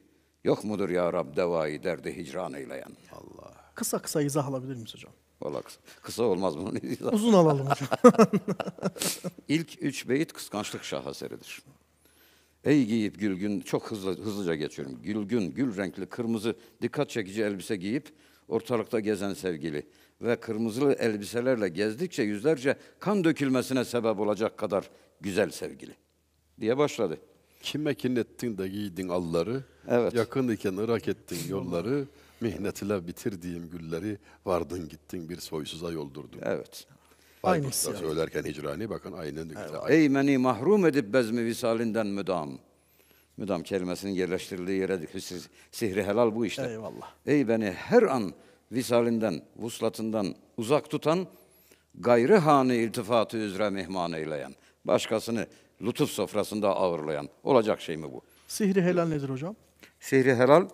Yok mudur ya Rab devayı derdi hicran eyleyen. Allah. Kısa kısa izah alabilir miyiz hocam? Valla kısa, kısa olmaz bunun izahı. Uzun alalım hocam. İlk üç beyit kıskançlık şaheseridir. Ey giyip gülgün, çok hızlı, hızlıca geçiyorum. Gülgün, gül renkli, kırmızı, dikkat çekici elbise giyip ortalıkta gezen sevgili ve kırmızılı elbiselerle gezdikçe yüzlerce kan dökülmesine sebep olacak kadar güzel sevgili diye başladı. Kime kinlettin de giydin alları? Evet. Yakın iken ırak ettin yolları, mihnetile bitirdiğim gülleri vardın gittin bir soysuza yoldurdun. Evet. Aynısı. Aynısı. Söylerken hicrani bakın aynen nükte. Evet. Ey meni mahrum edip bezmi visalinden müdam. Müdam kelimesinin yerleştirildiği yere hüsr, sihri helal bu işte. Eyvallah. Ey beni her an visalinden, vuslatından uzak tutan, gayrı hane iltifatı üzere mihman eyleyen, başkasını lütuf sofrasında ağırlayan. Olacak şey mi bu? Sihri helal nedir hocam? Şehri helal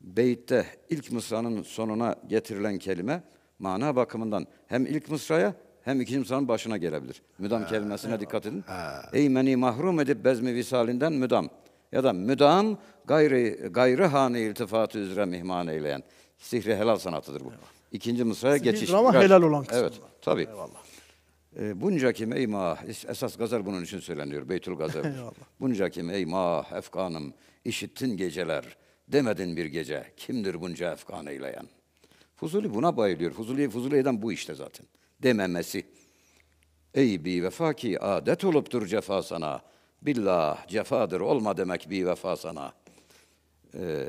beyitte ilk mısranın sonuna getirilen kelime mana bakımından hem ilk mısraya hem ikinci mısranın başına gelebilir. Müdam ha, kelimesine eyvallah. dikkat edin. Ha. meni mahrum edip bezmi visalinden müdam ya da müdam gayri gayrı hane iltifatı üzere mihman eyleyen. Sihri helal sanatıdır bu. Eyvallah. İkinci mısraya geçiş. Ama helal olan kısımda. Evet, tabii. Eyvallah. Ee, bunca kim ey mah, esas gazar bunun için söyleniyor, Beytül Gazar. bunca kim ey mah, efkanım, işittin geceler, demedin bir gece, kimdir bunca efkan eyleyen? Fuzuli buna bayılıyor, Fuzuli, Fuzuli eden bu işte zaten, dememesi. Ey bi vefa ki adet oluptur cefa sana, billah cefadır olma demek bi vefa sana. Ee,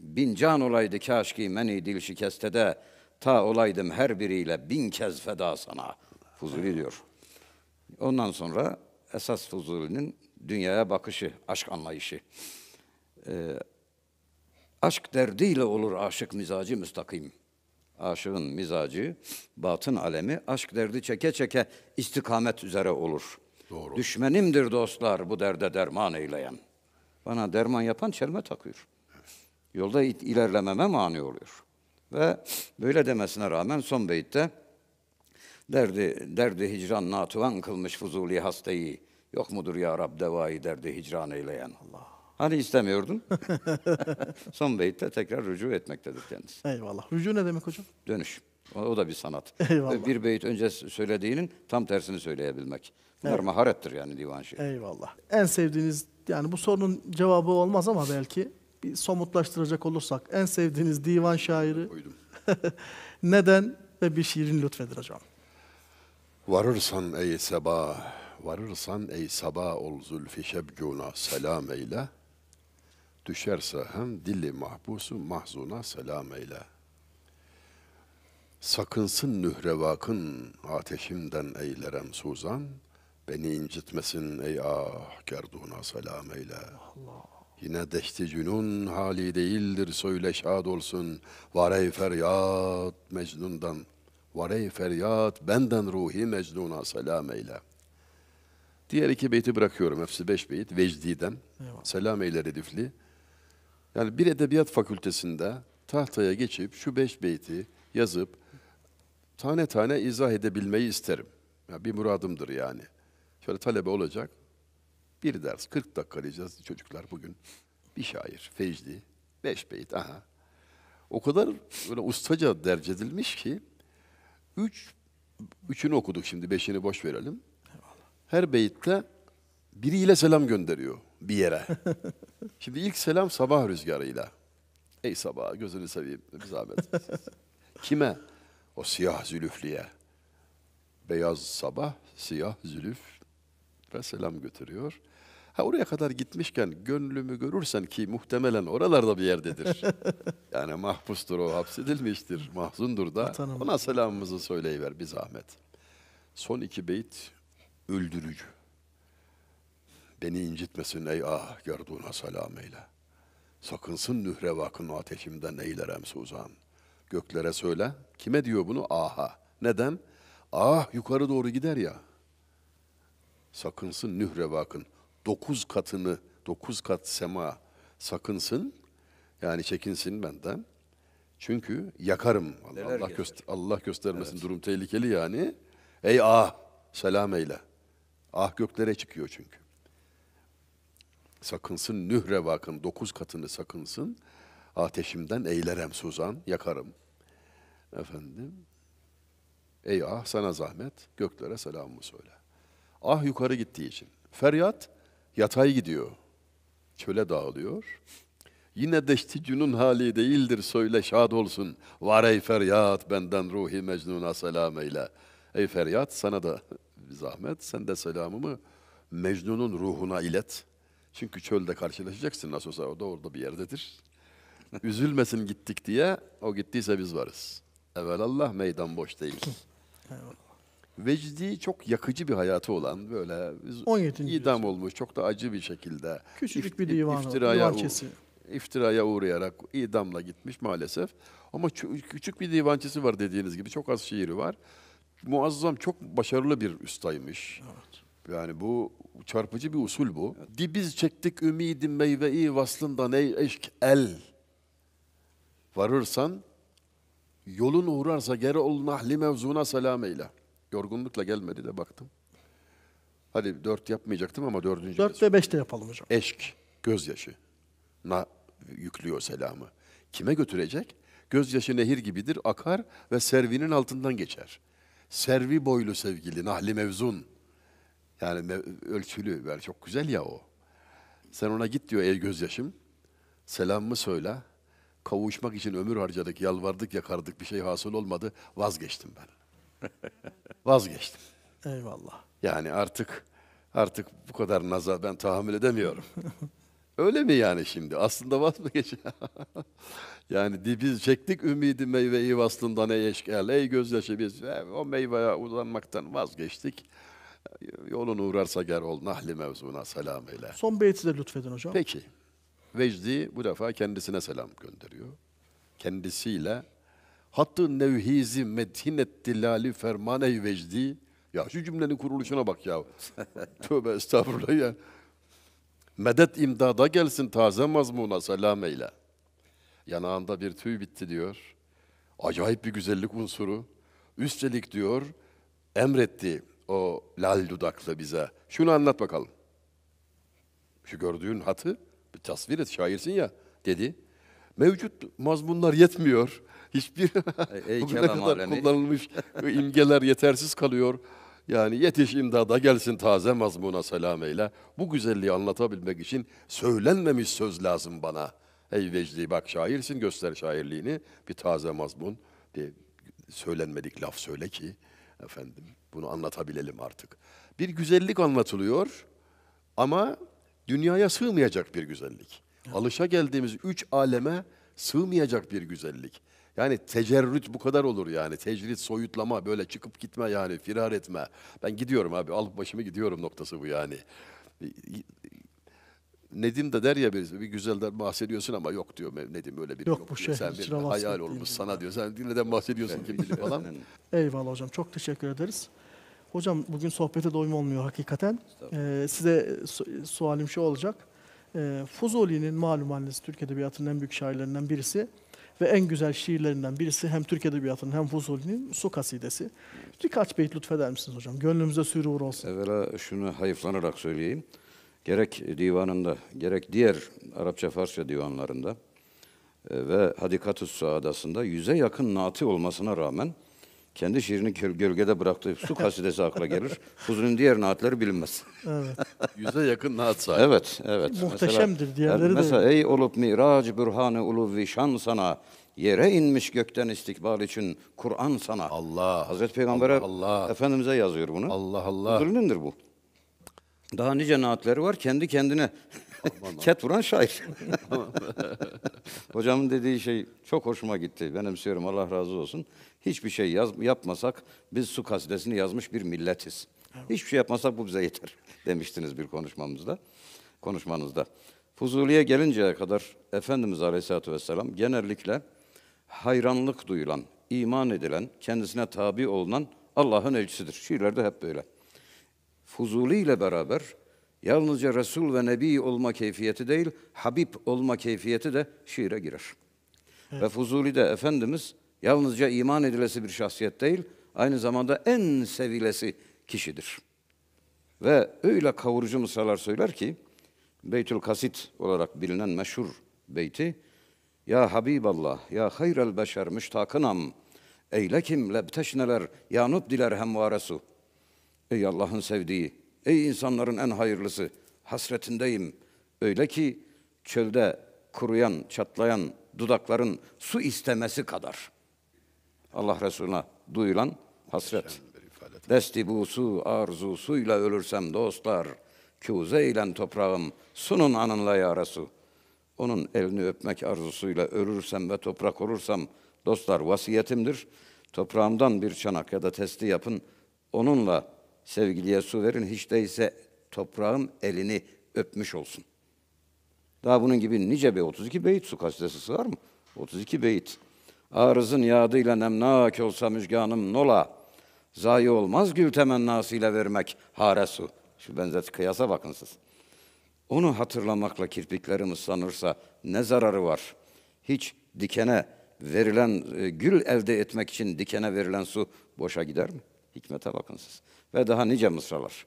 bin can olaydı kaşki meni dil şikestede, ta olaydım her biriyle bin kez feda sana.'' Fuzuli diyor. Ondan sonra esas Fuzuli'nin dünyaya bakışı, aşk anlayışı. Ee, aşk derdiyle olur aşık mizacı müstakim. Aşığın mizacı, batın alemi, aşk derdi çeke çeke istikamet üzere olur. Doğru. Düşmenimdir dostlar bu derde derman eyleyen. Bana derman yapan çelme takıyor. Yolda ilerlememe mani oluyor. Ve böyle demesine rağmen son beyitte Derdi, derdi hicran natuvan kılmış fuzuli hastayı. Yok mudur ya Rab devayı derdi hicran eyleyen Allah. Hani istemiyordun? Son beyitte tekrar rücu etmektedir kendisi. Eyvallah. Rücu ne demek hocam? Dönüş. O, o da bir sanat. Eyvallah. Bir beyit önce söylediğinin tam tersini söyleyebilmek. Bunlar evet. maharettir yani divan şiiri. Eyvallah. En sevdiğiniz yani bu sorunun cevabı olmaz ama belki bir somutlaştıracak olursak en sevdiğiniz divan şairi Uydum. neden ve bir şiirin lütfedir hocam? Varırsan ey seba, varırsan ey saba ol zülfü şebcuna selam eyle. Düşerse hem dilli mahpusu mahzuna selam eyle. Sakınsın nührevakın ateşimden eylerem suzan. Beni incitmesin ey ah gerduna selam eyle. Allah. Yine deşti cünun hali değildir söyle şad olsun. Var ey feryat Mecnun'dan Varey feryat benden ruhi mecnuna selam eyle. Diğer iki beyti bırakıyorum. Hepsi beş beyit. Vecdi'den. Eyvallah. Selam eyle redifli. Yani bir edebiyat fakültesinde tahtaya geçip şu beş beyti yazıp tane tane izah edebilmeyi isterim. Yani bir muradımdır yani. Şöyle talebe olacak. Bir ders 40 dakika diyeceğiz çocuklar bugün. Bir şair Fecdi. Beş beyt. aha. O kadar böyle ustaca derc edilmiş ki Üç, üçünü okuduk şimdi, beşini boş verelim. Her beyitte biriyle selam gönderiyor bir yere. şimdi ilk selam sabah rüzgarıyla. Ey sabah gözünü seveyim bir zahmet. Kime? O siyah zülüflüye. Beyaz sabah, siyah zülüf ve selam götürüyor. Ha oraya kadar gitmişken gönlümü görürsen ki muhtemelen oralarda bir yerdedir. yani mahpustur o, hapsedilmiştir, mahzundur da. Vatanım. Ona selamımızı söyleyiver bir zahmet. Son iki beyt öldürücü. Beni incitmesin ey ah gördüğüne selam eyle. Sakınsın nührevakın ateşimden eylerem suzan. Göklere söyle. Kime diyor bunu? Aha. Neden? Ah yukarı doğru gider ya. Sakınsın nührevakın dokuz katını, dokuz kat sema sakınsın. Yani çekinsin benden. Çünkü yakarım. Allah, Allah, göster Allah göstermesin evet. durum tehlikeli yani. Ey ah selam eyle. Ah göklere çıkıyor çünkü. Sakınsın nühre vakın dokuz katını sakınsın. Ateşimden eylerem suzan yakarım. Efendim. Ey ah sana zahmet göklere selamımı söyle. Ah yukarı gittiği için. Feryat yatay gidiyor. Çöle dağılıyor. Yine destiçünün hali değildir söyle şad olsun. Var ey feryat benden ruhi mecnuna selam eyle. Ey feryat sana da zahmet sen de selamımı Mecnun'un ruhuna ilet. Çünkü çölde karşılaşacaksın nasıl olsa o da orada bir yerdedir. Üzülmesin gittik diye o gittiyse biz varız. Evelallah meydan boş değil. Vecdi çok yakıcı bir hayatı olan böyle 17. idam diyorsun. olmuş çok da acı bir şekilde. Küçücük if, bir divan iftiraya, divançesi. iftiraya uğrayarak idamla gitmiş maalesef. Ama küçük bir divançesi var dediğiniz gibi çok az şiiri var. Muazzam çok başarılı bir üstaymış. Evet. Yani bu çarpıcı bir usul bu. Dibiz çektik ümidin meyveyi vaslından ey eşk el. Varırsan yolun uğrarsa geri olun ahli mevzuna selam eyle yorgunlukla gelmedi de baktım. Hadi dört yapmayacaktım ama dördüncü. Dört ve beş de yapalım hocam. Eşk, gözyaşı. Na yüklüyor selamı. Kime götürecek? Gözyaşı nehir gibidir, akar ve servinin altından geçer. Servi boylu sevgili, nahli mevzun. Yani mev ölçülü, yani çok güzel ya o. Sen ona git diyor ey gözyaşım, selamımı söyle. Kavuşmak için ömür harcadık, yalvardık, yakardık, bir şey hasıl olmadı. Vazgeçtim ben. vazgeçtim. Eyvallah. Yani artık artık bu kadar naza ben tahammül edemiyorum. Öyle mi yani şimdi? Aslında vaz yani biz çektik ümidi meyveyi vaslından ey eşkel, ey gözyaşı biz e, o meyveye uzanmaktan vazgeçtik. Yolun uğrarsa ger ol nahli mevzuna selam eyle. Son beyti de lütfedin hocam. Peki. Vecdi bu defa kendisine selam gönderiyor. Kendisiyle Hattı nevhizi medhinet dilali fermane vecdi. Ya şu cümlenin kuruluşuna bak ya. Tövbe estağfurullah ya. Medet imdada gelsin taze mazmuna selam eyle. Yanağında bir tüy bitti diyor. Acayip bir güzellik unsuru. Üstelik diyor emretti o lal dudaklı bize. Şunu anlat bakalım. Şu gördüğün hatı bir tasvir et şairsin ya dedi. Mevcut mazmunlar yetmiyor hiçbir ne kadar alemi. kullanılmış imgeler yetersiz kalıyor. Yani yetiş imdada gelsin taze mazmuna selamıyla. Bu güzelliği anlatabilmek için söylenmemiş söz lazım bana. Ey Vecdi bak şairsin göster şairliğini. Bir taze mazmun, bir söylenmedik laf söyle ki efendim bunu anlatabilelim artık. Bir güzellik anlatılıyor ama dünyaya sığmayacak bir güzellik. Alışa geldiğimiz üç aleme sığmayacak bir güzellik. Yani tecerrüt bu kadar olur yani. Tecrit, soyutlama, böyle çıkıp gitme yani, firar etme. Ben gidiyorum abi, alıp başımı gidiyorum noktası bu yani. E, e, Nedim de der ya birisi, bir güzelden bahsediyorsun ama yok diyor Nedim öyle bir yok. bu şey, sen bir hayal olmuş sana diyor. Sen neden bahsediyorsun ki falan. Eyvallah hocam, çok teşekkür ederiz. Hocam bugün sohbete doyum olmuyor hakikaten. Ee, size su- sualim şu olacak. Ee, Fuzuli'nin malum annesi Türk Edebiyatı'nın en büyük şairlerinden birisi ve en güzel şiirlerinden birisi hem Türk Edebiyatı'nın hem Fuzuli'nin Su Kasidesi. Birkaç beyt lütfeder misiniz hocam? Gönlümüze sürur olsun. Evvela şunu hayıflanarak söyleyeyim. Gerek divanında, gerek diğer Arapça-Farsça divanlarında e, ve Hadikatus ı Suadası'nda yüze yakın nati olmasına rağmen kendi şiirini gölgede bıraktığı su kasidesi akla gelir. Huzur'un diğer naatları bilinmez. Evet. Yüze yakın naat sahibi. Evet, evet. Muhteşemdir diğerleri mesela, de. Mesela ey olup mirac bürhane uluvi şan sana yere inmiş gökten istikbal için Kur'an sana. Allah. Hazreti Peygamber'e Allah, Allah. Efendimiz'e yazıyor bunu. Allah Allah. Huzur'undur bu. Daha nice naatleri var kendi kendine Ket vuran şair. Hocamın dediği şey çok hoşuma gitti. Benimsiyorum Allah razı olsun. Hiçbir şey yaz, yapmasak biz su kasidesini yazmış bir milletiz. Hiçbir şey yapmasak bu bize yeter demiştiniz bir konuşmamızda. Konuşmanızda. Fuzuli'ye gelinceye kadar Efendimiz Aleyhisselatü Vesselam genellikle hayranlık duyulan, iman edilen, kendisine tabi olunan Allah'ın elçisidir. Şiirlerde hep böyle. Fuzuli ile beraber Yalnızca Resul ve Nebi olma keyfiyeti değil, Habib olma keyfiyeti de şiire girer. Evet. Ve de Efendimiz yalnızca iman edilesi bir şahsiyet değil, aynı zamanda en sevilesi kişidir. Ve öyle kavurucu mısralar söyler ki, Beytül Kasit olarak bilinen meşhur beyti, Ya Habiballah, ya hayrel beşer müştakınam, eyle kim lebteşneler, yanıp diler hemvaresu. Ey Allah'ın sevdiği, Ey insanların en hayırlısı, hasretindeyim. Öyle ki çölde kuruyan, çatlayan dudakların su istemesi kadar. Allah Resulüne duyulan hasret. Desti bu Destibusu arzusuyla ölürsem dostlar, küze ile toprağım, sunun anınla ya Resul. Onun elini öpmek arzusuyla ölürsem ve toprak olursam, dostlar vasiyetimdir. Toprağımdan bir çanak ya da testi yapın, onunla sevgiliye su verin, hiç değilse toprağım elini öpmüş olsun. Daha bunun gibi nice bir 32 beyit su kastesi sığar mı? 32 beyit. Arızın yağdıyla nemnak olsa müjganım nola, zayi olmaz gül temennasıyla vermek hare su. Şu benzet kıyasa bakın siz. Onu hatırlamakla kirpiklerimiz sanırsa ne zararı var? Hiç dikene verilen, e, gül elde etmek için dikene verilen su boşa gider mi? Hikmete bakın siz ve daha nice mısralar.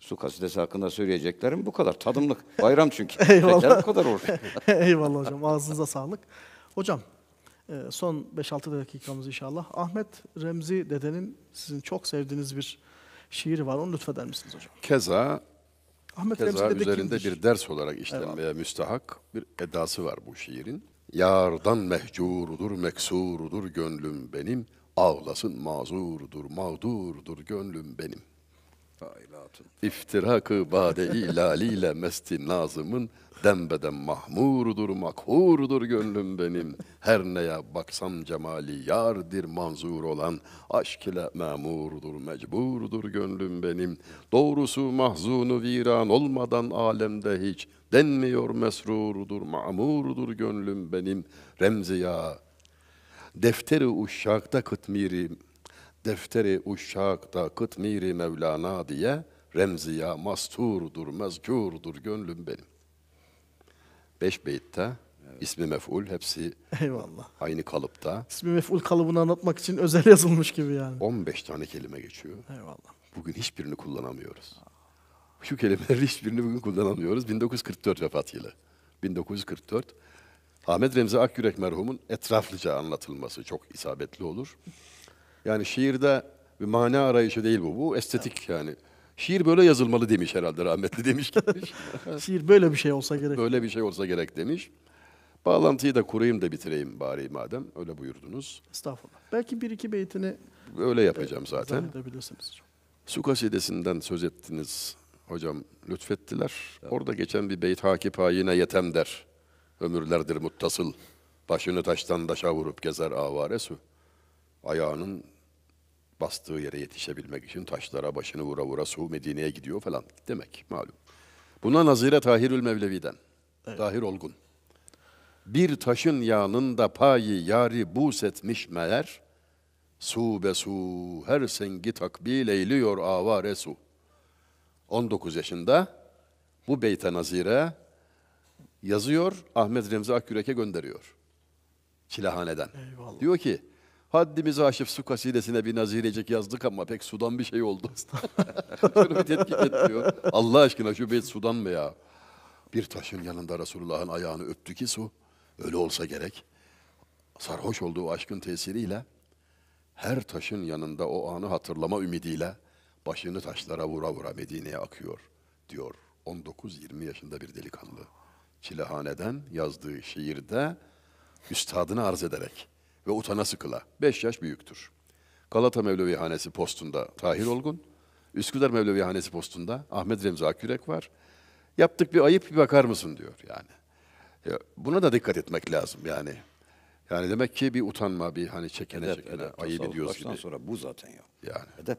Su kasidesi hakkında söyleyeceklerim bu kadar. Tadımlık. Bayram çünkü. Eyvallah. Bekler bu kadar olur. Eyvallah hocam. Ağzınıza sağlık. Hocam e, son 5-6 dakikamız inşallah. Ahmet Remzi dedenin sizin çok sevdiğiniz bir şiiri var. Onu lütfeder misiniz hocam? Keza Ahmet Keza Remzi üzerinde kimdir? bir ders olarak işlenmeye evet. müstahak bir edası var bu şiirin. Yardan mehcurudur, meksurudur gönlüm benim. Ağlasın mazurdur, mağdurdur gönlüm benim. İftirakı bade-i mesti nazımın dembeden mahmurdur, makhurdur gönlüm benim. Her neye baksam cemali yardir manzur olan, aşk ile memurdur, mecburdur gönlüm benim. Doğrusu mahzunu viran olmadan alemde hiç, denmiyor mesrurdur, mamurdur gönlüm benim. Remziya, Defteri uşşakta kıtmiri, defteri uşşakta kıtmiri Mevlana diye remziya masturdur, mezkurdur gönlüm benim. Beş beytte evet. ismi mef'ul hepsi Eyvallah. aynı kalıpta. İsmi mef'ul kalıbını anlatmak için özel yazılmış gibi yani. 15 tane kelime geçiyor. Eyvallah. Bugün hiçbirini kullanamıyoruz. Şu kelimeleri hiçbirini bugün kullanamıyoruz. 1944 vefat yılı. 1944 Ahmet Remzi Akyürek merhumun etraflıca anlatılması çok isabetli olur. Yani şiirde bir mana arayışı değil bu. Bu estetik yani. Şiir böyle yazılmalı demiş herhalde rahmetli demiş gitmiş. Şiir böyle bir şey olsa gerek. Böyle bir şey olsa gerek demiş. Bağlantıyı da kurayım da bitireyim bari madem. Öyle buyurdunuz. Estağfurullah. Belki bir iki beytini öyle yapacağım e, zaten. Zannedebilirsiniz. Su kasidesinden söz ettiniz hocam lütfettiler. Evet. Orada geçen bir beyt hakip ayine yetem der ömürlerdir muttasıl. Başını taştan taşa vurup gezer avare su. Ayağının bastığı yere yetişebilmek için taşlara başını vura vura su Medine'ye gidiyor falan demek malum. Buna nazire Tahirül Mevlevi'den. Evet. Tahir Olgun. Bir taşın yanında payi yari buz etmiş meğer, su be su her sengi takbil eyliyor avare su. 19 yaşında bu beyte nazire yazıyor, Ahmet Remzi Akgürek'e gönderiyor. Çilehaneden. Eyvallah. Diyor ki, haddimizi aşıp su kasidesine bir nazirecek yazdık ama pek sudan bir şey oldu. Şunu bir tetkik et diyor. Allah aşkına şu beyt sudan mı ya? Bir taşın yanında Resulullah'ın ayağını öptü ki su, öyle olsa gerek, sarhoş olduğu aşkın tesiriyle, her taşın yanında o anı hatırlama ümidiyle, başını taşlara vura vura Medine'ye akıyor, diyor. 19-20 yaşında bir delikanlı. Çilehane'den yazdığı şiirde üstadını arz ederek ve utana sıkıla. Beş yaş büyüktür. Galata Mevlevihanesi postunda Tahir Olgun, Üsküdar Mevlevihanesi postunda Ahmet Remzi Akyürek var. Yaptık bir ayıp bir bakar mısın diyor yani. Ya buna da dikkat etmek lazım yani. Yani demek ki bir utanma, bir hani çekene edep, çekene edep, ayıp ediyoruz gibi. sonra bu zaten ya. Yani. Edep.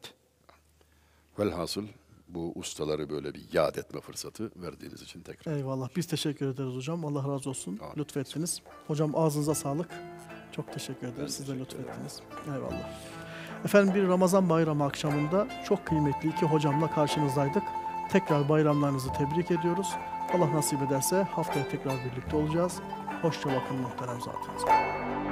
Velhasıl bu ustaları böyle bir yad etme fırsatı verdiğiniz için tekrar. Eyvallah. Biz teşekkür ederiz hocam. Allah razı olsun. Amin. Lütfettiniz. Hocam ağzınıza sağlık. Çok teşekkür ederiz. Siz de lütfettiniz. Eyvallah. Efendim bir Ramazan bayramı akşamında çok kıymetli iki hocamla karşınızdaydık. Tekrar bayramlarınızı tebrik ediyoruz. Allah nasip ederse haftaya tekrar birlikte olacağız. Hoşça bakın muhterem zatınız.